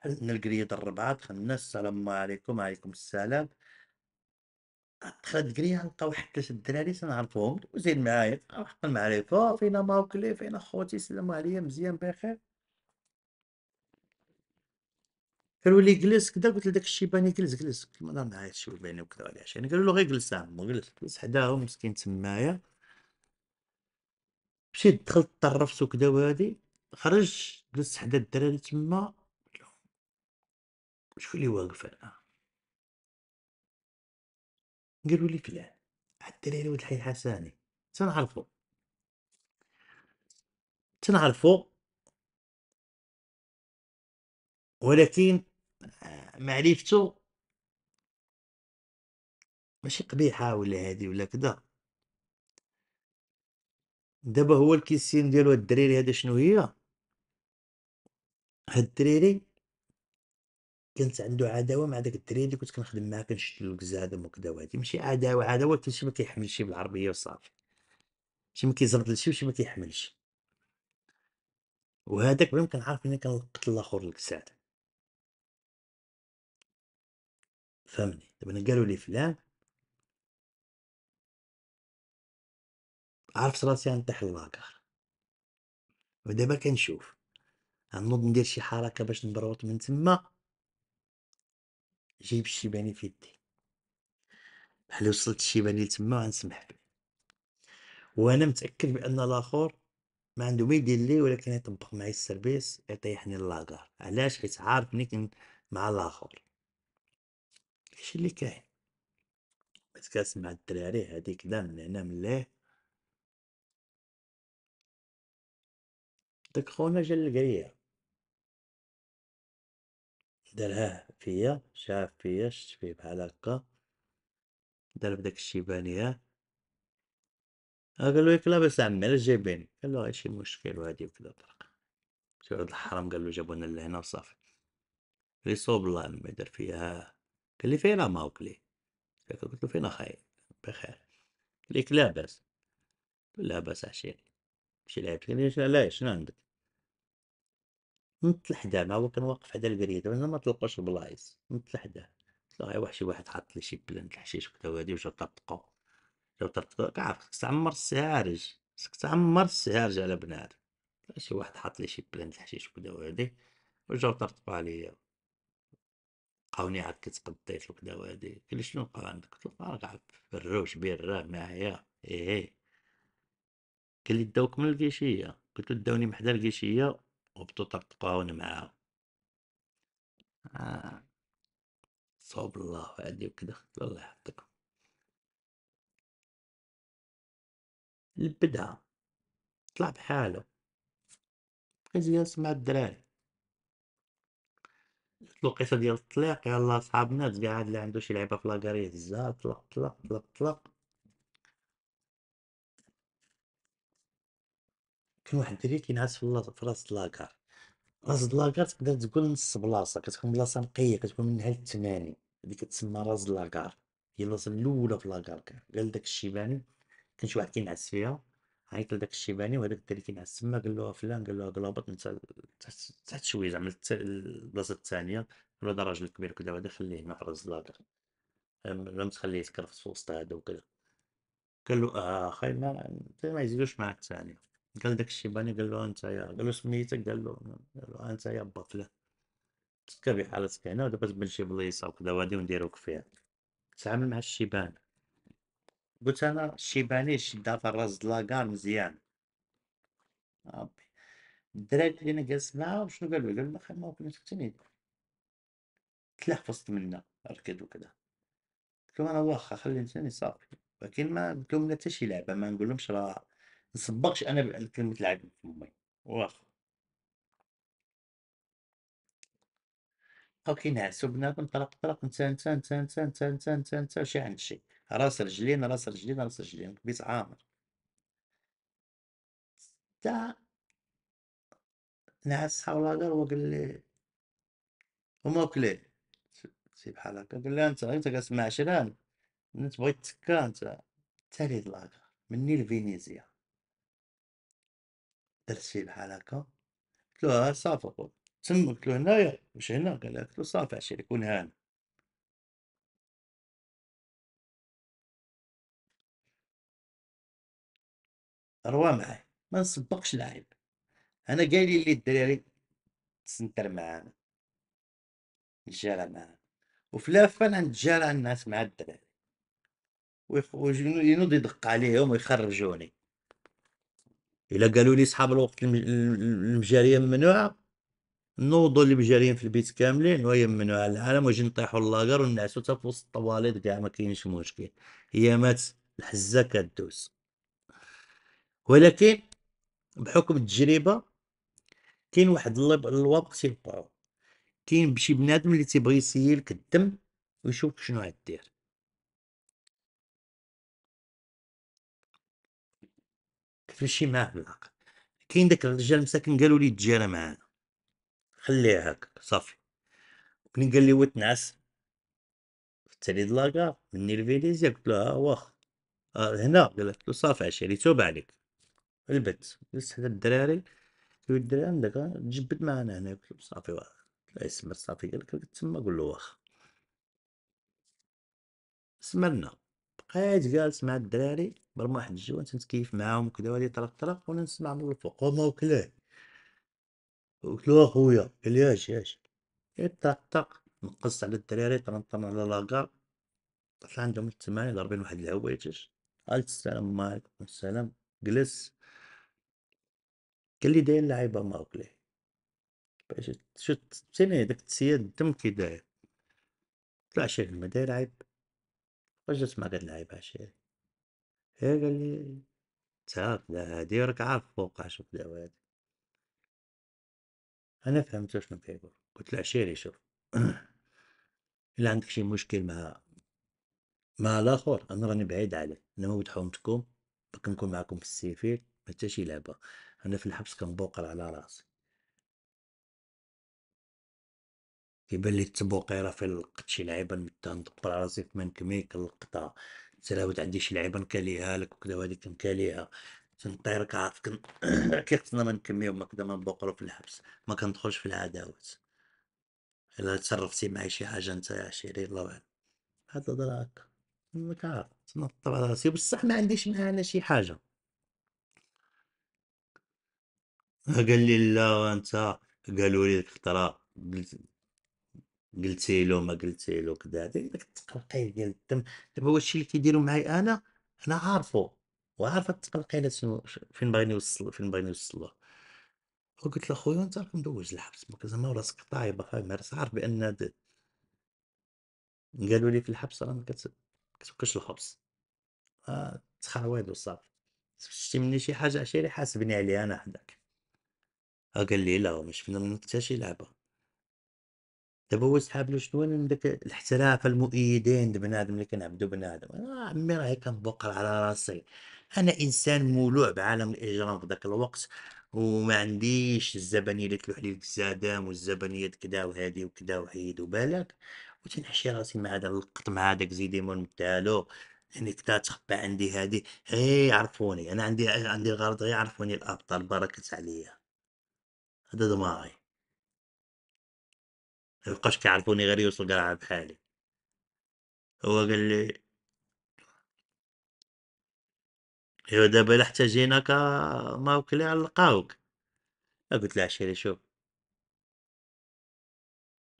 Speaker 1: حلنا القرية الربعة دخلنا السلام عليكم عليكم السلام دخلت قريه لقاو واحد ثلاثة الدراري تنعرفهم وزيد معايا حق المعرفه فينا ماوكلي فينا خوتي سلموا عليا مزيان بخير قالوا لي جلس كدا قلت لذاك الشيباني جلس جلس قلت ما معايا بيني وكذا ولا شي يعني قالوا له غير جلس عمو جلس جلس حداهم مسكين تمايا مشيت دخلت طرفت وكدا وهادي خرج جلست حدا الدراري تما شكون اللي واقف انا
Speaker 2: قالوا لي فلان حتى ليلى ولد الحي الحساني تنعرفو تنعرفو
Speaker 1: ولكن آه، معرفتو ماشي قبيحة ولا هادي ولا كدا دابا هو الكيسين ديالو هاد الدراري هذا شنو هي هاد الدراري كانت عنده عداوه مع داك الدري اللي كنت كنخدم معاه كنشد له الكزاد وكذا وهادي ماشي عداوه عداوه كان شي ما كيحملش بالعربيه وصافي شي ما كيزرد لشي وشي ما كيحملش وهذاك بلا ما كنعرف انا كنلقط الاخر الكزاد
Speaker 2: فهمني دابا انا قالوا لي فلان عرفت راسي غنطيح للاكار
Speaker 1: ودابا كنشوف غنوض ندير شي حركه باش نبروط من تما جايب الشيباني في يدي بحال وصلت الشيباني لتما غنسمح به وانا متاكد بان الاخر ما عنده ما يدير لي ولكن يطبق معايا السيرفيس يطيحني للاكار علاش حيت عارفني كن مع الاخر اش اللي كاين بس كنسمع الدراري هذيك كدا من هنا من ليه
Speaker 2: داك خونا جا للقريه
Speaker 1: دارها فيا شاف فيا شت فيه بحال هكا دار بداك الشيبانية قال له ياك لاباس عمي علاش جايبين قال له غير شي مشكل وهادي وكذا طرق شوف هاد الحرام قال له جابونا لهنا وصافي لي صوب الله عمي دار فيا قال لي فين ما وكلي قلت له فين اخاي بخير قال لك لاباس لاباس عشيري شي لعبت قال لي علاش شنو عندك نط لحداه ما هو كان واقف حدا البريد انا ما تلقاش البلايص نط لحداه قلت له واحد شي واحد حاط لي شي بلان الحشيش وكذا وهادي وجا طبقو جا طبقو كعرف خصك تعمر السهارج خصك تعمر السهارج على بنادم شي واحد حاط لي شي بلان الحشيش وكذا وهادي وجاو طرطقو عليا لقاوني عاد كتقضيت وكذا وهادي قال لي شنو بقى عندك قلت له راك عاد الروش بير راه معايا إيه،, ايه قال لي داوك من الكيشيه قلت له داوني من حدا الكيشيه وبتتقاون معاهم آه. صوب الله وأدي وكذا الله يحفظكم
Speaker 2: اللي طلع
Speaker 1: بحاله بقيت جالس مع الدراري قصة ديال الطليق يلا صحاب ناس قاعد اللي عنده شي لعبه في لاكاريزا طلق طلق طلق طلق كاين واحد الدري كينعس في اللاص- في راس لاكار، راس لاكار تقدر تقول نص بلاصة، كتكون بلاصة نقية كتكون منها الثماني هادي كتسمى راس لاكار، هي البلاصة الاولى في لاكار، قال داك الشيباني كان شي واحد كينعس فيها، عيط لداك الشيباني وهداك الدري كينعس تما قال له فلان قال له هبط نتا تحت شوية زعما البلاصة التانية، ولا له هدا راجل كبير وكدا خليه هنا في راس لاكار، لا تخليه يتكرفس في وسط هذا وكدا، قال له اه اخاي ما ما يزيدوش معاك تاني. قال داك الشيباني قال له انت يا قال له سميتك قال له قال له انت يا بافله تكبي حالتك هنا ودابا تبان شي بليصه وكذا وغادي ونديروك فيها تعامل مع الشيبان قلت انا الشيباني شدها في الراس دلاكار مزيان ربي الدراري اللي انا جالس معاهم شنو قالوا قالوا لنا ما كنا تقتني تلاح في وسط منا ركض وكذا قلت له انا واخا خليني صافي ولكن ما قلت لهم لا حتى شي لعبه ما نقول لهمش راه نصبغش انا كلمه العدل في امي واخا بقاو نعسو بنادم طلق طلق نتا نتا نتا نتا نتا نتا نتا نتا شي عند شي راس رجلين راس رجلين راس رجلين بيت عامر تا نعس حول هو قال لي هما وكلي سي بحال هكا قال لي انت انت كاسمع معشران انت بغيت تكا انت تالي دلاكا مني لفينيزيا درت فيه بحال هكا قلت له ها آه، صافي خويا تم قلت له هنايا واش هنا
Speaker 2: قال قلت له صافي عشان كون هان روا معايا ما نسبقش
Speaker 1: العيب انا قايل لي الدراري تسنتر معانا نتجارى معانا وفي الافان نتجارى الناس مع الدراري وينوض يدق عليهم ويخرجوني الا قالوا لي صحاب الوقت المجاريه ممنوعه نوضوا مجاريين في البيت كاملين وهي ممنوعه العالم واجي نطيحوا اللاكر ونعسوا حتى في وسط الطواليط كاع ما كاينش مشكل هي مات الحزه كدوز ولكن بحكم التجربه كاين واحد الوقت تيوقعو كاين بشي بنادم اللي تيبغي يسيلك الدم ويشوف شنو غادير
Speaker 2: تفلشي معاه في العقل
Speaker 1: كاين داك الرجال مساكن قالوا لي راه معانا خليها هكا صافي ملي قال لي وتنعس في التعليد لاكار مني لفيليزيا قلت له ها آه، واخا آه، هنا قالت له صافي عشيري توب عليك البت جلست حدا الدراري قلت الدراري عندك تجبد آه، معانا هنا قلت له صافي واخا اسمر صافي قال لك تما قول له واخا سمرنا بقيت جالس مع الدراري برمى واحد الجوان تنتكيف معاهم وكذا وهادي طرق طرق وانا نسمع من الفوق وما وكلاه قلت له اخويا قال ياش اش اش طق طق نقص على الدراري طرنطرن على لاكار طلع عندهم الثمانية ضاربين واحد الهويتش قالت السلام عليكم السلام جلس قال لي داير لعيبه ما وكلاه باش شفت سيني داك التسياد الدم كي داير طلع شايف ما داير عيب رجعت ما قد اللاعب عشيري ايه قال لي تعرف لا هادي راك عارف فوق شوف داو هادي انا فهمت شنو كيقول قلت له عشيري شوف الا عندك شي مشكل مع مع الاخر انا راني بعيد عليه انا ما حومتكم باك نكون معكم في السيفيل ما حتى شي لعبه انا في الحبس كنبوقر على راسي كيبان لي التبوقيره فين لقيت شي لعيبه نبدا ندبر راسي في منكمي كنلقطها تلاوت عندي شي لعيبه نكاليها لك وكدا وهادي كنكاليها تنطير كعرف كن خصنا ما نكميو ما كدا ما نبوقرو في الحبس ما كندخلش في العداوات الا تصرفتي معايا شي حاجه انت يا عشيري الله اعلم هاد الهضره ما كعرف تنطب على راسي بصح ما عنديش معاه انا شي حاجه قال لي لا انت قالوا لي الخطره قلتي له ما قلتي له كذا داك التقلقيل ديال الدم دابا هو الشيء اللي كيديروا معايا انا انا عارفه وعارفه التقلقيلات شنو فين باغي نوصل فين باغي نوصل وقلت له خويا انت راك مدوز الحبس ما زعما راسك طايبه فاهم راسك عارف بان قالوا لي في الحبس راه ما كتبقاش الخبز آه وصافي شتي مني شي حاجه عشيري حاسبني عليها انا حداك آه، قال لي لا ما شفنا منك حتى شي لعبه دابا هو سحاب له شنو من داك الاحتراف المؤيدين لبنادم بنادم اللي كنعبدو بنادم آه عمي راهي كنبقر على راسي انا انسان مولوع بعالم الاجرام في ذاك الوقت وما عنديش الزبنيه اللي تلوح لي الزادام والزبنيه كدا وهادي وكدا وحيد وبالك وتنحشي راسي مع هذا القط مع هذاك مون تاعو يعني كدا تخبى عندي هادي غير يعرفوني انا عندي عندي الغرض غير يعرفوني الابطال بركت عليا هذا دماغي القشقة كيعرفوني غير يوصل قلعة بحالي هو قال لي ايوا دابا الا احتاجيناك ما وكلي غنلقاوك قلت له عشيري شوف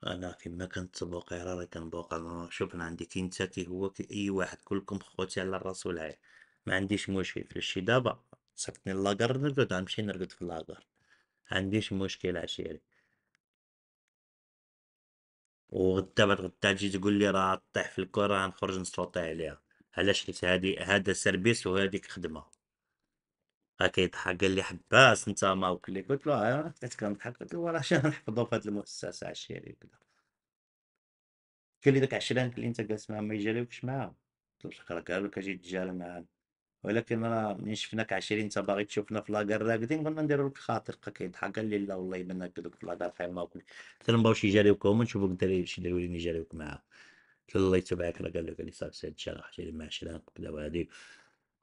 Speaker 1: انا كيما كنت بوقع راني كنبوقع شوف انا عندي كي انت كي هو كي اي واحد كلكم خوتي على الراس والعين ما عنديش مشكل في الشي دابا سكتني لاكار نرقد غنمشي نرقد في لاكار عنديش مشكل عشيري وغدا بعد غدا تجي تقول لي راه طيح في الكره غنخرج نسلطي عليها علاش حيت هادي هذا سيرفيس وهذيك خدمه راه كيضحك قال لي حباس انت ما وكلي قلت له اه كنت كنضحك قلت له راه شنو نحفظو في هاد المؤسسه عشيري وكذا قال لي داك 20 اللي انت جالس معاهم ما يجاريوكش معاهم قلت له شكرا قال لك اجي تجاري معاهم ولكن راه منين شفناك عشرين انت باغي تشوفنا في لاكار راقدين قلنا نديرو لك خاطر بقى كيضحك قال لي لا والله يبان لك دوك في لاكار خايب ما وكل حتى نبغيوش يجاريوك هما نشوفوك الدراري شي وليني يجاريوك معاه قلت له الله يتبعك راه قال لك لي صافي سيد الشارع حشري مع عشرانك وكذا وهادي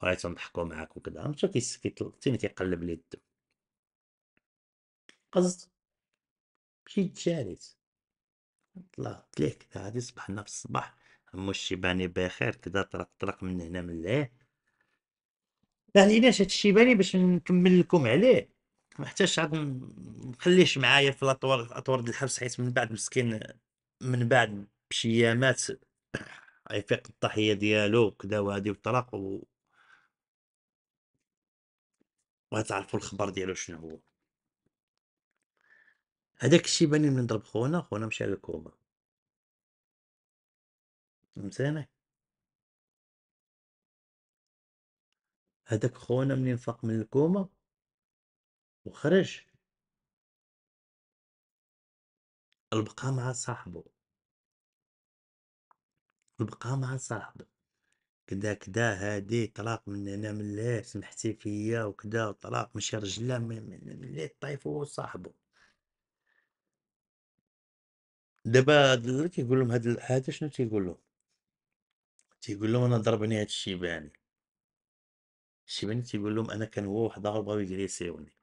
Speaker 1: وغادي تنضحكو معاك وكذا مشى كيسكت تيني تيقلب لي الدم قصد مشيت تشاريت طلعت ليه كذا غادي صبحنا في الصباح عمو الشيباني بخير كذا طرق طرق من هنا من ليه ما ليناش هادشي باني باش نكمل لكم عليه محتاجش عاد مخليهش معايا في الاطوار الاطوار ديال الحبس حيت من بعد مسكين من بعد بشي ايامات يفيق الضحيه ديالو وكدا وهادي وطلق و وغتعرفو الخبر ديالو شنو هو هذاك الشي باني من ضرب خونا خونا مشى للكوما فهمتيني
Speaker 2: هذاك خونا منين فاق من الكومة وخرج البقى مع صاحبه
Speaker 1: البقى مع صاحبه كدا كدا هادي طلاق من هنا من لا سمحتي فيا وكدا طلاق مشي رجله من, من لا طايف هو صاحبه دابا هاد اللي كيقول لهم هاد هذا شنو تيقول لهم تيقول لهم انا ضربني هاد الشيباني شبنتي تيقول لهم انا كان هو واحد بغاو بيجري يساويني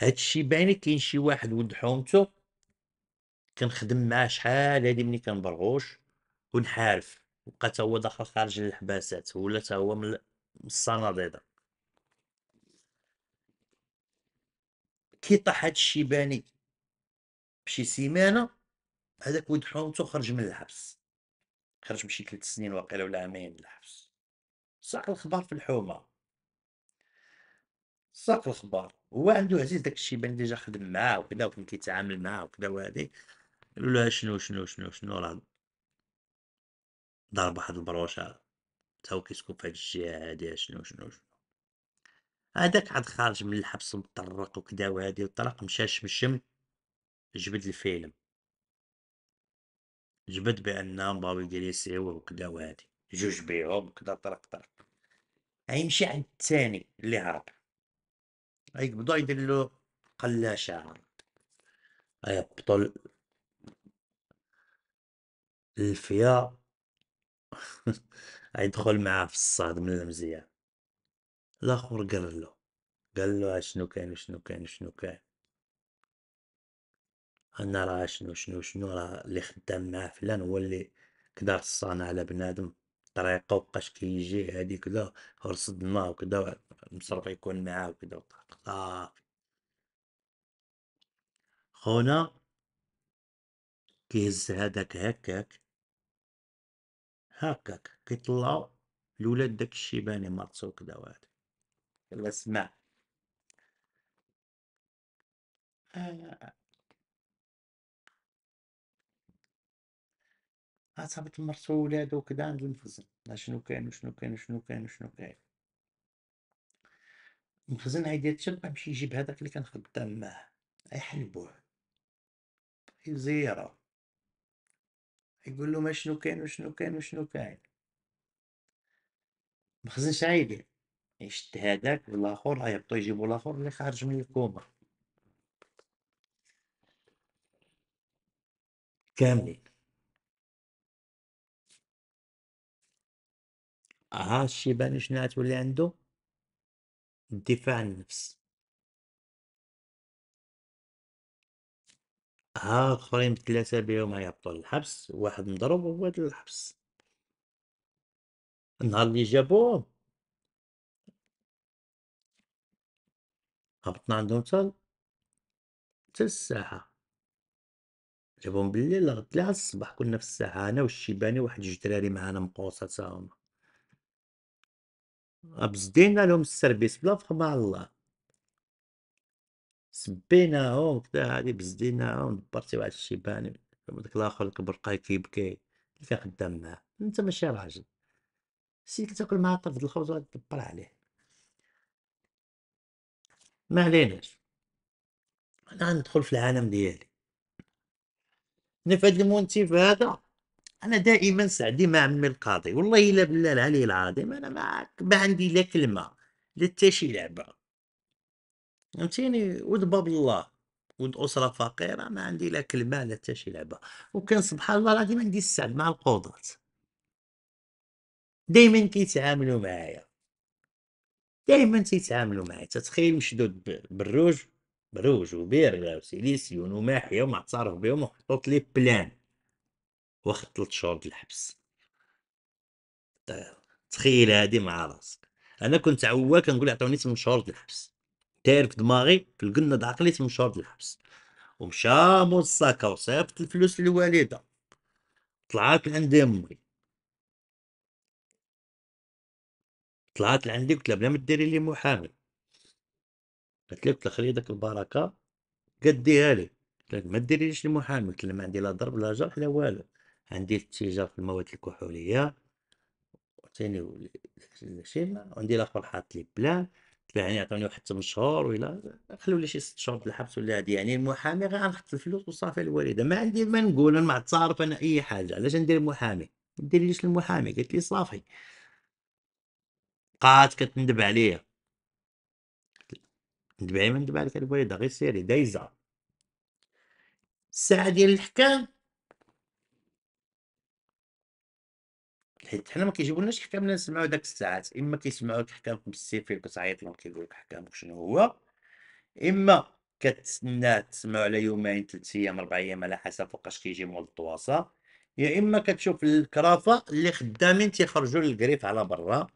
Speaker 1: هادشي باني كاين شي واحد ولد حومته كنخدم معاه شحال هادي ملي كنبرغوش ونحارف بقى تا هو داخل خارج الحباسات ولا تا هو من الصناديده كي طاح هاد الشيباني بشي سيمانه هذاك ولد حومتو خرج من الحبس خرج بشي ثلاث سنين واقيلا ولا عامين من الحبس ساق الخبار في الحومه ساق الخبار هو عنده عزيز داك الشيبان بان جا خدم معاه وكذا وكان كيتعامل معاه وكذا وهادي قالوا له شنو شنو شنو شنو راه ضرب واحد البروشه تا هو كيسكن في هاد الجهه هادي شنو شنو شنو هذاك عاد خارج من الحبس مطرق وكذا وهادي وطرق مشى شمشم جبد الفيلم جبد بان باوي ديال يسيوا وكذا وهادي جوج بيهم كذا طرق طرق هيمشي عند الثاني اللي هرب هيقبضو يدير له قلاشة هيهبطو الفيا هيدخل معاه في الصاد من المزيان الاخر قال له قال له شنو كاين شنو كاين شنو كاين انا راه شنو شنو شنو راه اللي خدام معاه فلان هو اللي كدار الصانع على بنادم الطريقه وبقاش كيجي هادي كدا رصدنا وكدا المصرف يكون معاه وكدا وطاق صافي خونا كيهز هذاك هكاك هكاك كيطلعو الولاد داك الشيباني مرتو وكدا وهذا يلا سمع صافي تمرسوا وولادو وكذا عند المخزن شنو كاين وشنو كاين وشنو كاين وشنو كاين المخزن ديال تما يمشي يجيب هذاك اللي كان خدام معاه اي زيره يقول له ما شنو كاين وشنو كاين وشنو كاين مخزن شعيبي يشد هذاك والاخر غيبطو يجيبو الاخر اللي خارج من الكوما
Speaker 2: كاملين ها بان شنو غتولي عنده الدفاع عن النفس ها
Speaker 1: اخرين ثلاثة بهم غيهبطو للحبس واحد مضروب وواحد للحبس النهار اللي جابوه هبطنا عندهم تال تال الساعة جابوهم بالليل غد على الصباح كنا في الساعة انا والشيباني واحد جوج دراري معانا مقوصة تا هما بزدينا لهم السيرفيس بلا فخم على الله سبيناهم كدا هادي بزديناهم دبرتي واحد الشيبان داك الاخر الكبر بقى كيبكي اللي كان خدام معاه انت ماشي راجل سيدي كتاكل معاه طرف الخبز تدبر عليه ما عليناش انا غندخل في العالم ديالي انا المونتيف المنتف هذا انا دائما سعدي مع عمي القاضي والله الا بالله العلي العظيم انا معك ما عندي لا كلمه لا حتى شي لعبه فهمتيني ود باب الله ود اسره فقيره ما عندي لا كلمه لا حتى شي لعبه وكان سبحان الله العظيم عندي السعد مع القضاة دائما كيتعاملوا معايا دائما تيتعاملوا معايا تتخيل مشدود بالروج بروج وبير وسيليسيون وماحيه ومعترف بهم وحطوط لي بلان واخد 3 شهور ديال الحبس تخيل هادي مع راسك انا كنت عوا كنقول عطوني 8 شهور ديال الحبس داير في دماغي في القند عقلي 8 شهور ديال الحبس ومشى موساكا وصيفط الفلوس للوالده طلعت لعند امي طلعت لعندي قلت لها بلا ما ديري لي محامي قالت لي قلت لها خلي داك البركه قديها لي لك ما ديريليش المحامي قلت لها ما عندي لا ضرب لا جرح لا والو عندي في المواد الكحولية عطيني شي عندي الاخر حاط لي بلان يعني عطوني واحد 8 شهور ولا خلوا لي شي 6 شهور د الحبس ولا هادي يعني المحامي غير غنحط الفلوس وصافي الوالده ما عندي ما نقول انا ما عتصارف انا اي حاجه علاش ندير محامي ما ليش المحامي قالت لي صافي بقات كتندب عليا ندب عليا ما ندب عليك الوالده غير سيري دايزه الساعه ديال الحكام حيت حنا ما كيجيبولناش الحكام اللي نسمعو داك الساعات اما كيسمعوك حكامكم بالسيفي وكتعيط لهم كيقول لك حكامك شنو هو اما كتسناه تسمعو على يومين ثلاث ايام اربع ايام على حسب فوقاش كيجي مول الطواصة يا اما كتشوف الكرافه اللي خدامين تيخرجوا للكريف على برا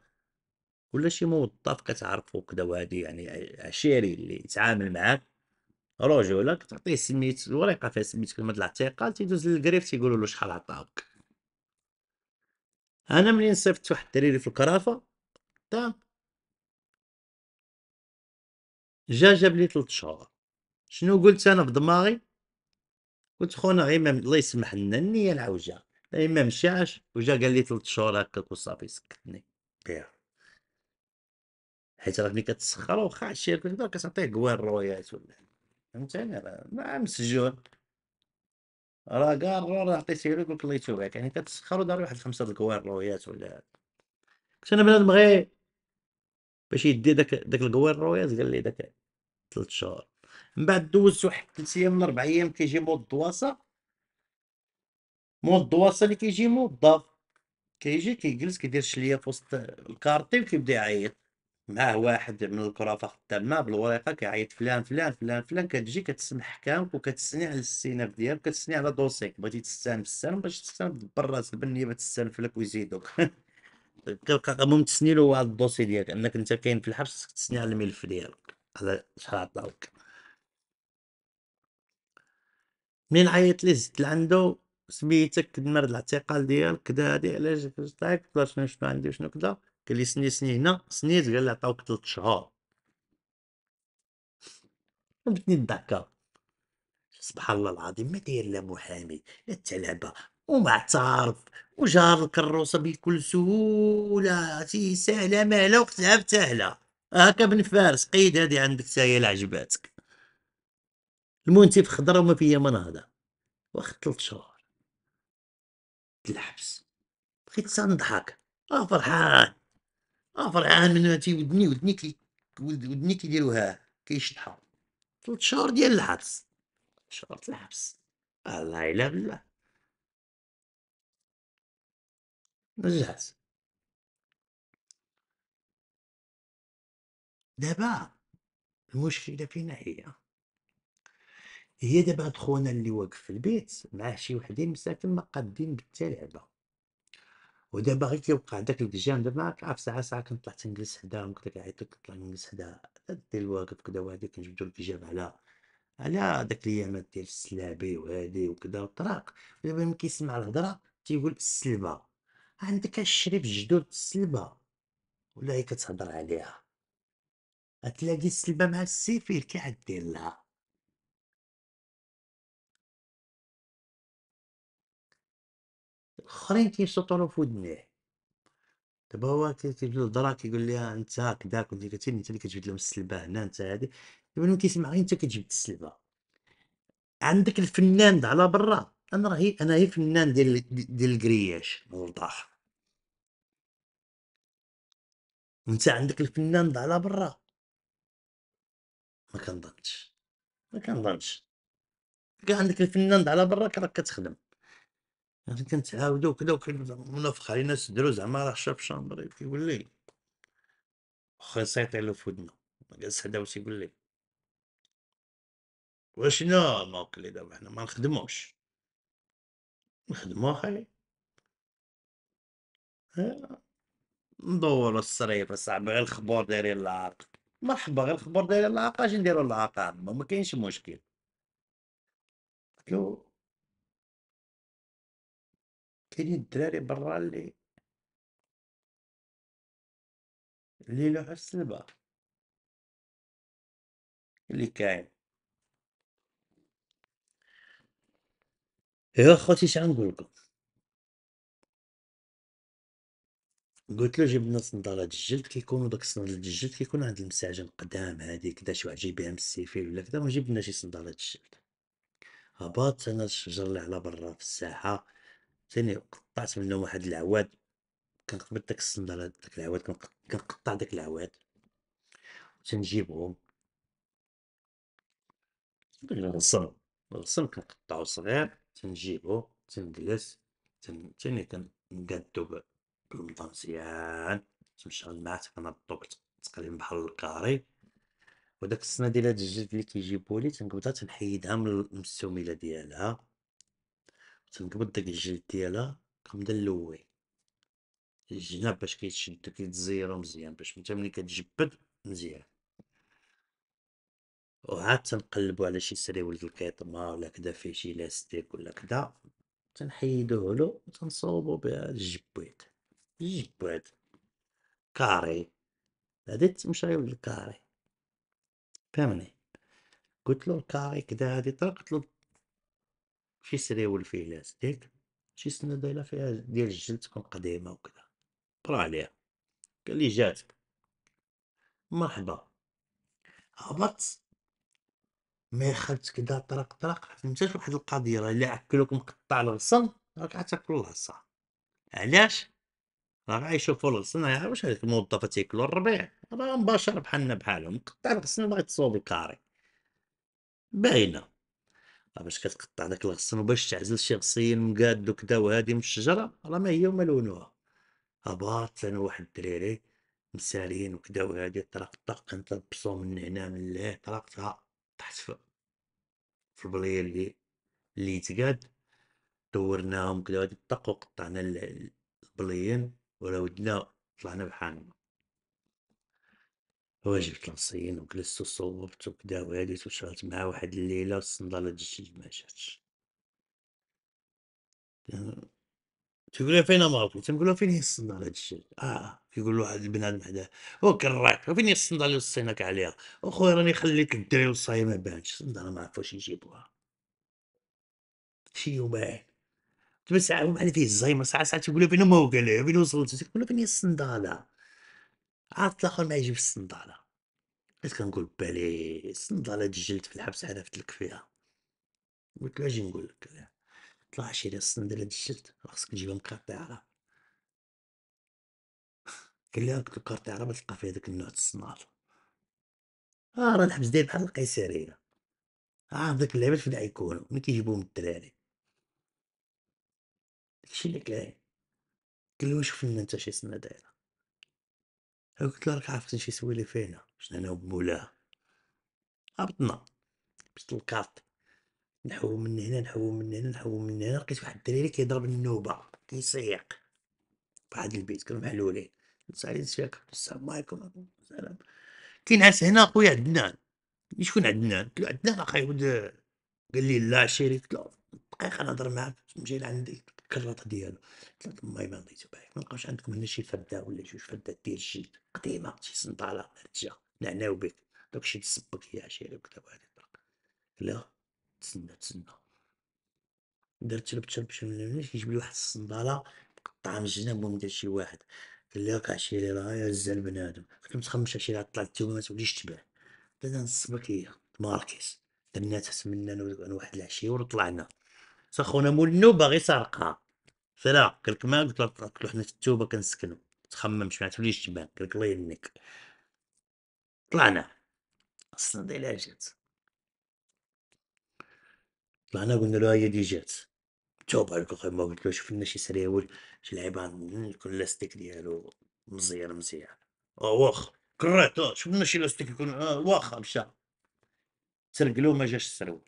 Speaker 1: ولا شي موظف كتعرفو كدا وهادي يعني عشيري اللي يتعامل معاك رجولك تعطيه سميت الورقه فيها سميت كلمه الاعتقال تيدوز للكريف تيقولوا له شحال عطاوك انا منين نصيفط واحد الدراري في الكرافه تمام جا جاب لي 3 شهور شنو قلت انا في دماغي قلت خونا غير الله يسمح لنا النيه العوجه غير ما مشاش وجا قال لي 3 شهور هكاك وصافي سكتني بيها حيت راك ملي كتسخر واخا شي كتعطيه قوى رويات ولا فهمتني راه مسجون راه كاع الرون راه عطيتيه له يقولك الله يتوبعك يعني كتسخر ودار واحد خمسة د رويات ولا كنت انا بنادم غير باش يدي داك داك رويات قال لي داك ثلاث شهور من بعد دوزت واحد ثلاث ايام ولا اربع ايام كيجي مول الدواسه مول الدواسه اللي كيجي موظف كيجي كيجلس كيدير شليه في وسط الكارطي وكيبدا يعيط مع واحد من الكرافه خدامه بالوريقه كيعيط فلان فلان فلان فلان كتجي كتسمع حكامك وكتسني على السيناب ديالك كتسني على دوسيك بغيتي تستانف السنه باش تستانف دبر الراس بالنيابه تستان فلك ويزيدوك كيبقى المهم تسني له واحد الدوسي ديالك انك انت كاين في الحبس خاصك تسني على الملف ديالك على شحال عطاوك منين عيط لي زدت لعندو سميتك مرد الاعتقال ديالك كدا هادي علاش طايق شنو شنو عندي شنو كدا قال لي سني سني هنا سنيت قال لي عطاوك ثلاث شهور خلتني الضحكة سبحان الله العظيم ما داير لا محامي لا التلعبة ومعترف وجار الكروسة بكل سهولة تي سهلة مهلة وقتها سهله هاكا بن فارس قيد هادي عندك تاهي لعجباتك المنتف خضرا وما فيا ما نهضر واخد ثلاث شهور الحبس بقيت تنضحك اه فرحان اه فرعان من تيودني ودني كي ودني كيديروها كيشطها ثلاث شهور ديال الحبس شهور الحبس الله الا بالله
Speaker 2: نجحت دابا
Speaker 1: المشكله فينا هي هي دابا هاد خونا اللي واقف في البيت مع شي وحدين مساكن ما قادين بالتلعبه ودابا غير كيوقع داك الكجام دابا عارف ساعه ساعه كنطلع تنجلس حداهم قلت لك عيط لك نطلع نجلس حدا دير الواقف كدا وهادي كنجبدو الكجام على على داك اليامات ديال السلابي وهادي وكدا وطراق دابا ملي كيسمع الهضره تيقول السلبه عندك الشريف جدود السلبه ولا هي كتهضر عليها هتلاقي السلبه
Speaker 2: مع السيفيل كيعدي لها
Speaker 1: اخرين تيشطروا في ودنيه دابا هو كيجبد الهضره كيقول لها انت هكذاك وانت قلتي انت اللي كتجبد لهم السلبه هنا انت هادي دابا ما كيسمع غير انت كتجبد السلبه عندك الفنان على برا انا راهي انا هي فنان ديال ديال الكرياش الطاح انت عندك الفنان على برا ما كنظنش ما كنظنش كاع عندك الفنان على برا راك كتخدم يعني كنتعاودو كدا ونفخ علينا سدرو زعما راه شاف شامبري كيقول لي واخا يسيط على فودنا جالس حدا واش يقول لي واش لا ما دابا حنا ما نخدموش نخدمو اخي ندور الصريف اصاحبي غير الخبور دايرين العاق مرحبا غير الخبور دايرين العاق اش نديرو العاق ما كاينش مشكل قلت
Speaker 2: كاينين الدراري برا اللي اللي له السلبة اللي كاين يا
Speaker 1: خوتي نقول لكم قلت له جبنا صندالات الجلد كيكونوا داك صندالات الجلد كيكون عند المساجن قدام هادي كدا شي واحد جايبها من السيفير ولا كدا ما لنا شي صندالات الجلد هبط انا الشجر اللي على برا في الساحه ثاني قطعت منهم واحد العواد كنقبض داك الصندل داك العواد كنقطع داك العواد تنجيبهم الغصن الغصن كنقطعو صغير تنجيبو تنجلس تاني كنقادو بالمطام مزيان تنشغل معاه تنضو تقريبا بحال الكاري وداك الصناديلة ديال الجلد اللي كيجيبو لي تنقبضها تنحيدها من السوميلة ديالها تنقبض داك الجلد ديالها كنبدا نلوي الجناب باش كيتشد كيتزيرو مزيان باش نتا ملي كتجبد مزيان وعاد تنقلبو على شي سريول د الكيطما ولا كدا فيه شي لاستيك ولا كدا تنحيدوه له وتنصوبو بها الجبيد الجبيد كاري هادي تمشي للكاري فهمني قلت له الكاري كدا هادي طرق قلت له كيسريو الفيلات ديك شي سنة فيها ديال الجلد تكون قديمة وكذا برا عليها قال لي جاتك مرحبا هبط ما خلت كدا طرق طرق فهمتات واحد القضية راه إلا عكلوك مقطع الغصن راك عتاكلو الهصة علاش راه غيشوفو الغصن يعرف واش هذيك الموظفة تاكلو الربيع راه مباشر بحالنا بحالهم مقطع الغصن باغي تصوب الكاري باينة آه، باش كتقطع داك الغصن وباش تعزل شي غصين مقاد وكدا وهادي من الشجره راه ما هي وما لونها هبط آه، انا واحد الدراري مسالين وكدا وهادي طرق طق انت بصو من هنا من له طرقتها طحت في في البليه اللي اللي تقاد دورناهم كدا وهادي طق وقطعنا البليين ولا ودنا طلعنا بحالنا واجبت لنصين وجلست وصوبت وكدا وهاديت وشغلت معاه واحد الليلة والصندالة ديال الثلج ما جاتش تيقول لها فين مابو تنقول له فين هي الصندالة ديال الثلج آه،, اه يقول له واحد البنادم حداه هو كراك فين هي الصندالة اللي وصيناك عليها وخويا راني خليت الدري وصاي ما بانش الصندالة ما عرفوش يجيبوها شي يومين تبع ساعة بحال فيه الزايمر ساعة ساعة تيقول له فين ما هو قال فين وصلت تيقول له فين هي الصندالة عاد الاخر ما يجيبش الصندالة بقيت كنقول بالي الصندالة دجلت في الحبس حذفت لك فيها قلت له اجي نقول لك طلع شري الصندالة دجلت خاصك تجيبها مقطعة قال لي اه، قلت الكارطي عربة تلقى فيها داك النوع د الصنار اه راه الحبس داير بحال القيصرية عارف اه، داك اللعبات فين الايكون ملي كيجيبوهم الدراري داكشي اللي كاين قال له شوف لنا انت شي سنة دايرة قلت له راك عرفت شنو يسوي لي فينا شنو انا مولاه هبطنا بست الكارت نحو من هنا نحو من هنا نحو من هنا لقيت واحد الدريري كيضرب النوبه كيصيق واحد البيت كانوا محلولين نسالي نسيك السلام عليكم السلام نعس هنا خويا عدنان شكون عدنان قلت له عدنان اخي ود قال لي لا شريك قلت له دقيقه نهضر معاك مشي لعندي حك ديالو قلت لهم ما عطيتو بالك ما نلقاوش عندكم هنا شي فده ولا جوج فدات ديال الجلد قديمه شي صنطاله مرتجه نعناو بك داكشي تسبك يا عشيري وكذا وهذا يطلق لا تسنى تسنى درت ترب من هنا يجيب لي واحد الصنداله مقطعه من الجناب وما ديال شي واحد قال لي هاك عشيري راه هزها بنادم قلت متخمش عشيري طلع التوبه ما توليش تباع بدا نصبك هي ماركيز درنا تحت منا انا واحد العشيه وطلعنا خونا مول النوبه باغي سرقها سلا قالك ما قلت له له حنا في التوبه كنسكنو تخممش ما توليش تبان قالك الله يهنيك طلعنا اصلا ديال جات طلعنا قلنا له هي دي جات توبة عليك اخويا ما قلت له شفنا شي سريول شي لعيبان كل لاستيك ديالو مزير مزير اه واخ كرهته آه، شفنا شي لاستيك يكون آه، واخا مشى سرقلو ما جاش السرول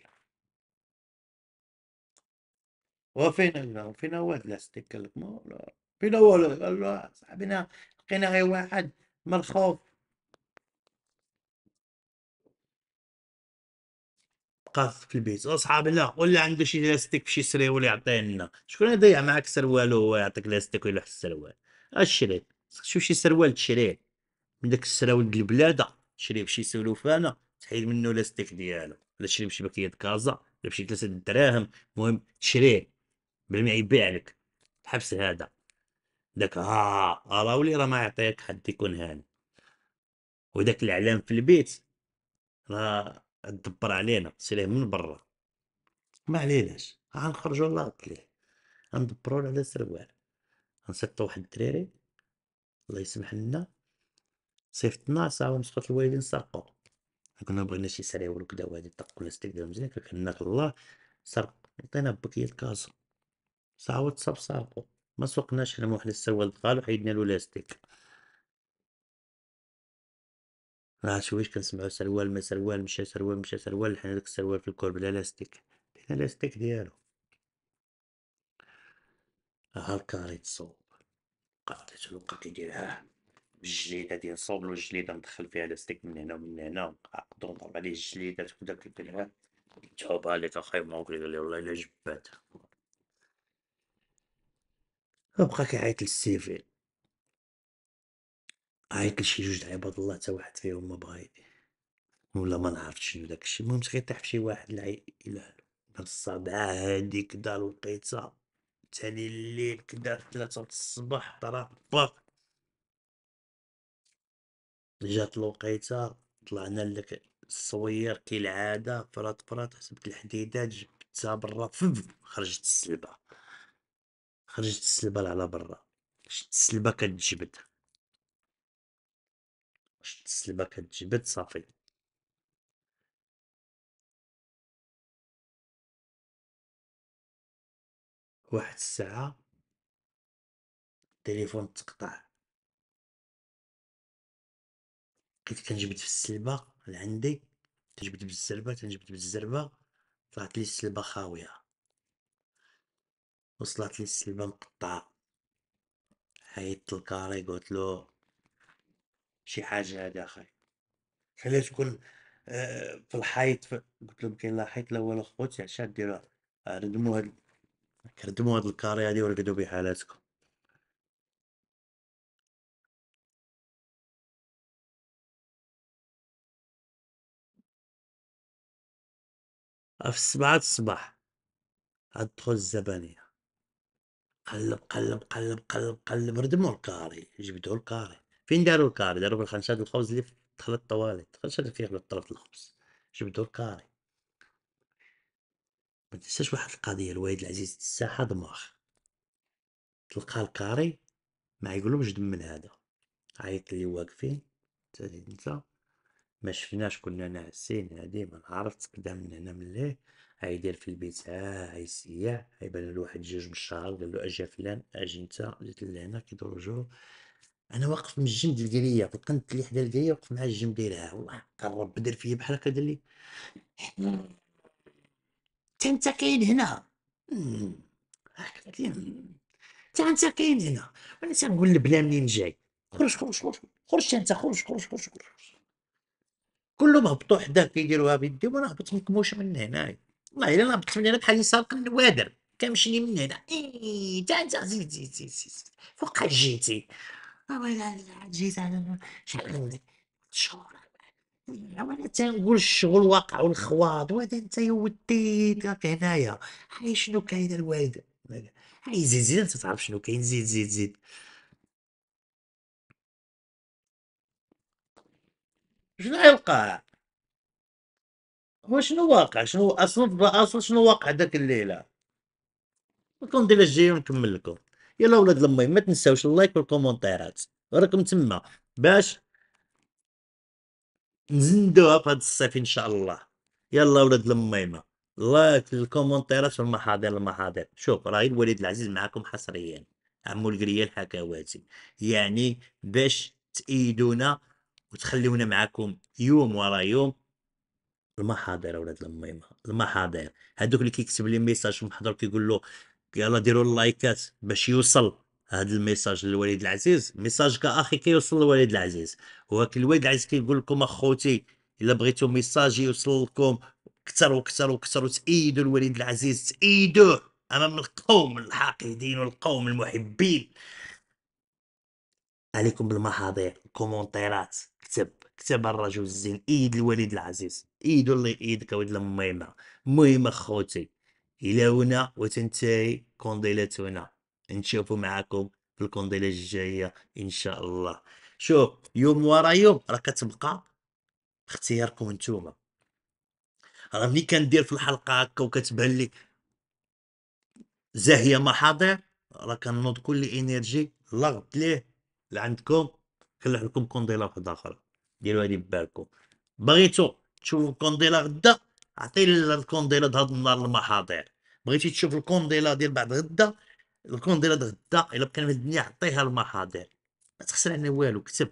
Speaker 1: وفين فين هو البلاستيك قال لك ما هو فين هو قال له صاحبنا لقينا غير واحد مرخوف بقى في البيت اصحابي لا ولا عنده شي لاستيك بشي سريول يعطيه لنا شكون يضيع معاك سروال وهو يعطيك لاستيك ويلوح السروال اشري شوف شي سروال تشريه من داك السراول ديال البلاده تشري بشي سلوفانه تحيد منه لاستيك ديالو ولا تشري بشي بكيه كازا ولا بشي ثلاثه دراهم المهم تشريه بعما يعني يبيع لك حبس هذا داك ها راولي راه ما يعطيك حد يكون هاني وداك الاعلام في البيت راه دبر علينا سيليه من برا ما عليناش غنخرجوا لاط ليه غندبروا على السروال غنسطو واحد الدراري الله يسمح لنا صيفطنا صاوب مسخوت الوالدين سرقوا كنا بغينا شي سريول كدا وهادي طق كنا ستيك ديال مزيان كنا الله سرق عطينا بكيه الكازو صعب صب صعبو ما سوقناش رموح للسواد قالو حيدنا له لاستيك راه شويش كنسمعو سروال ما سروال مشى سروال مشى سروال حنا داك السروال في الكور بلا لاستيك حنا لاستيك ديالو ها الكاري تصوب قالت له كيديرها بالجليده ديال صوب له الجليده ندخل فيها لاستيك من هنا ومن هنا عقدو نضرب عليه الجليده تبدا كيديرها جاوبها لك اخاي ما غير والله الا جباتها بقى كيعيط للسيفي عيط لشي جوج عباد الله حتى واحد فيهم ما بغى ولا ما نعرفش شنو داكشي المهم تيطيح فشي واحد الى ديال الصداع هادي كدا لقيتها تاني الليل كدا ثلاثة الصباح طرافا جات الوقيته طلعنا لك الصوير كالعاده فرات فرات حسبت الحديدات جبتها برا فف خرجت السلبه خرجت السلبة لعلى برا شفت السلبة كتجبد شفت السلبة كتجبد صافي
Speaker 2: واحد الساعة التليفون تقطع
Speaker 1: بقيت كنجبد في السلبة لعندي عندي تنجبد بالزربة تنجبد بالزربة طلعت لي السلبة خاوية وصلت لي السلبة مقطعة حيدت الكاري قلت له شي حاجة هادا اخاي خليها تكون آه، في الحيط قلت لهم كاين لا حيط لا والو خوتي يعني عشا ديروا ردموا هاد كردموا هاد الكاري هادي ورقدوا بحالاتكم في السبعة الصباح غتدخل الزبانية قلب قلب قلب قلب قلب ردموا الكاري جبدوا الكاري فين داروا الكاري داروا بالخنشات الخبز اللي دخلت الطواليت خنشات فيها طرف الخبز جبدوا الكاري ما تنساش واحد القضيه الوالد العزيز الساحه دماغ تلقى الكاري ما يقولهمش دم من هذا عيط لي واقفين انت ما شفناش كنا ناعسين هادي ما عرفتش قدامنا من مليه هيدير في البيت هاي آه، هيسيع هيبان له واحد جوج من الشهر قال له اجي فلان اجي انت جيت لهنا كيدور وجهه انا واقف من الجنب ديال القريه في القنت اللي حدا القريه واقف مع الجنب ديالها والله حق الرب دار فيا بحال هكا دار لي حتى انت كاين هنا حتى انت كاين هنا وانا تنقول لبلا منين جاي خرج خرج خرج خرج انت خرج خرج خرج خرج كلهم هبطوا حداك كيديروها بيدي وانا هبط مكموش من هنايا والله الا نبت من هنا بحال سابق نوادر كنمشي من هنا اي تا انت زيد فوق جيتي جيت على شحال من شهور وانا تنقول الشغل واقع والخواض وهذا انت يا ودي هنايا هاي شنو كاين الوالد هاي زيد زيد انت تعرف شنو كاين زيد زيد زيد
Speaker 2: شنو يلقى
Speaker 1: هو شنو واقع شنو اصلا اصلا شنو واقع داك الليله نكون ديال الجاي ونكمل لكم يلا ولاد لمي ما تنساوش اللايك والكومونتيرات راكم تما باش نزندوها في هذا الصيف ان شاء الله يلا ولاد الميمه لايك الكومونتيرات في المحاضر شوف راهي الوليد العزيز معكم حصريا عمو القريه الحكواتي يعني باش تأيدونا وتخليونا معكم يوم ورا يوم المحاضر اولاد الميمه المحاضر هذوك اللي كيكتب لي ميساج في المحضر كيقول له يلا ديروا اللايكات باش يوصل هذا الميساج للوليد العزيز ميساج كاخي كيوصل للوالد العزيز وهاك الوليد العزيز كيقول لكم اخوتي الا بغيتوا ميساج يوصل لكم كثر وكثر وكثر وتأيدوا الوليد العزيز تأيدوه امام القوم الحاقدين والقوم المحبين عليكم بالمحاضر كومونتيرات كتب كتب الرجل الزين ايد الوليد العزيز ايدو ايدك ود لمينا المهم اخوتي الى هنا وتنتهي كونديلتنا نشوفو معاكم في الكونديله الجايه ان شاء الله شوف يوم ورا يوم راه كتبقى اختياركم نتوما راه ملي كندير في الحلقه هكا وكتبان لي زاهيه محاضر راه كنوض كل انرجي لغط ليه لعندكم كنلوح لكم كونديله واحده اخرى ديروا هادي ببالكم بغيتو تشوف الكونديلا غدا عطي الكونديلا هاد النهار المحاضر بغيتي تشوف الكونديلا ديال بعد غدا الكونديلا غدا الا بقينا في الدنيا عطيها المحاضر ما تخسر علينا يعني والو كتب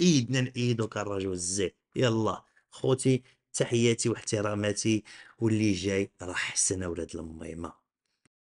Speaker 1: ايدنا نايدو كراجو الزين يلا خوتي تحياتي واحتراماتي واللي جاي راه حسن اولاد الميمه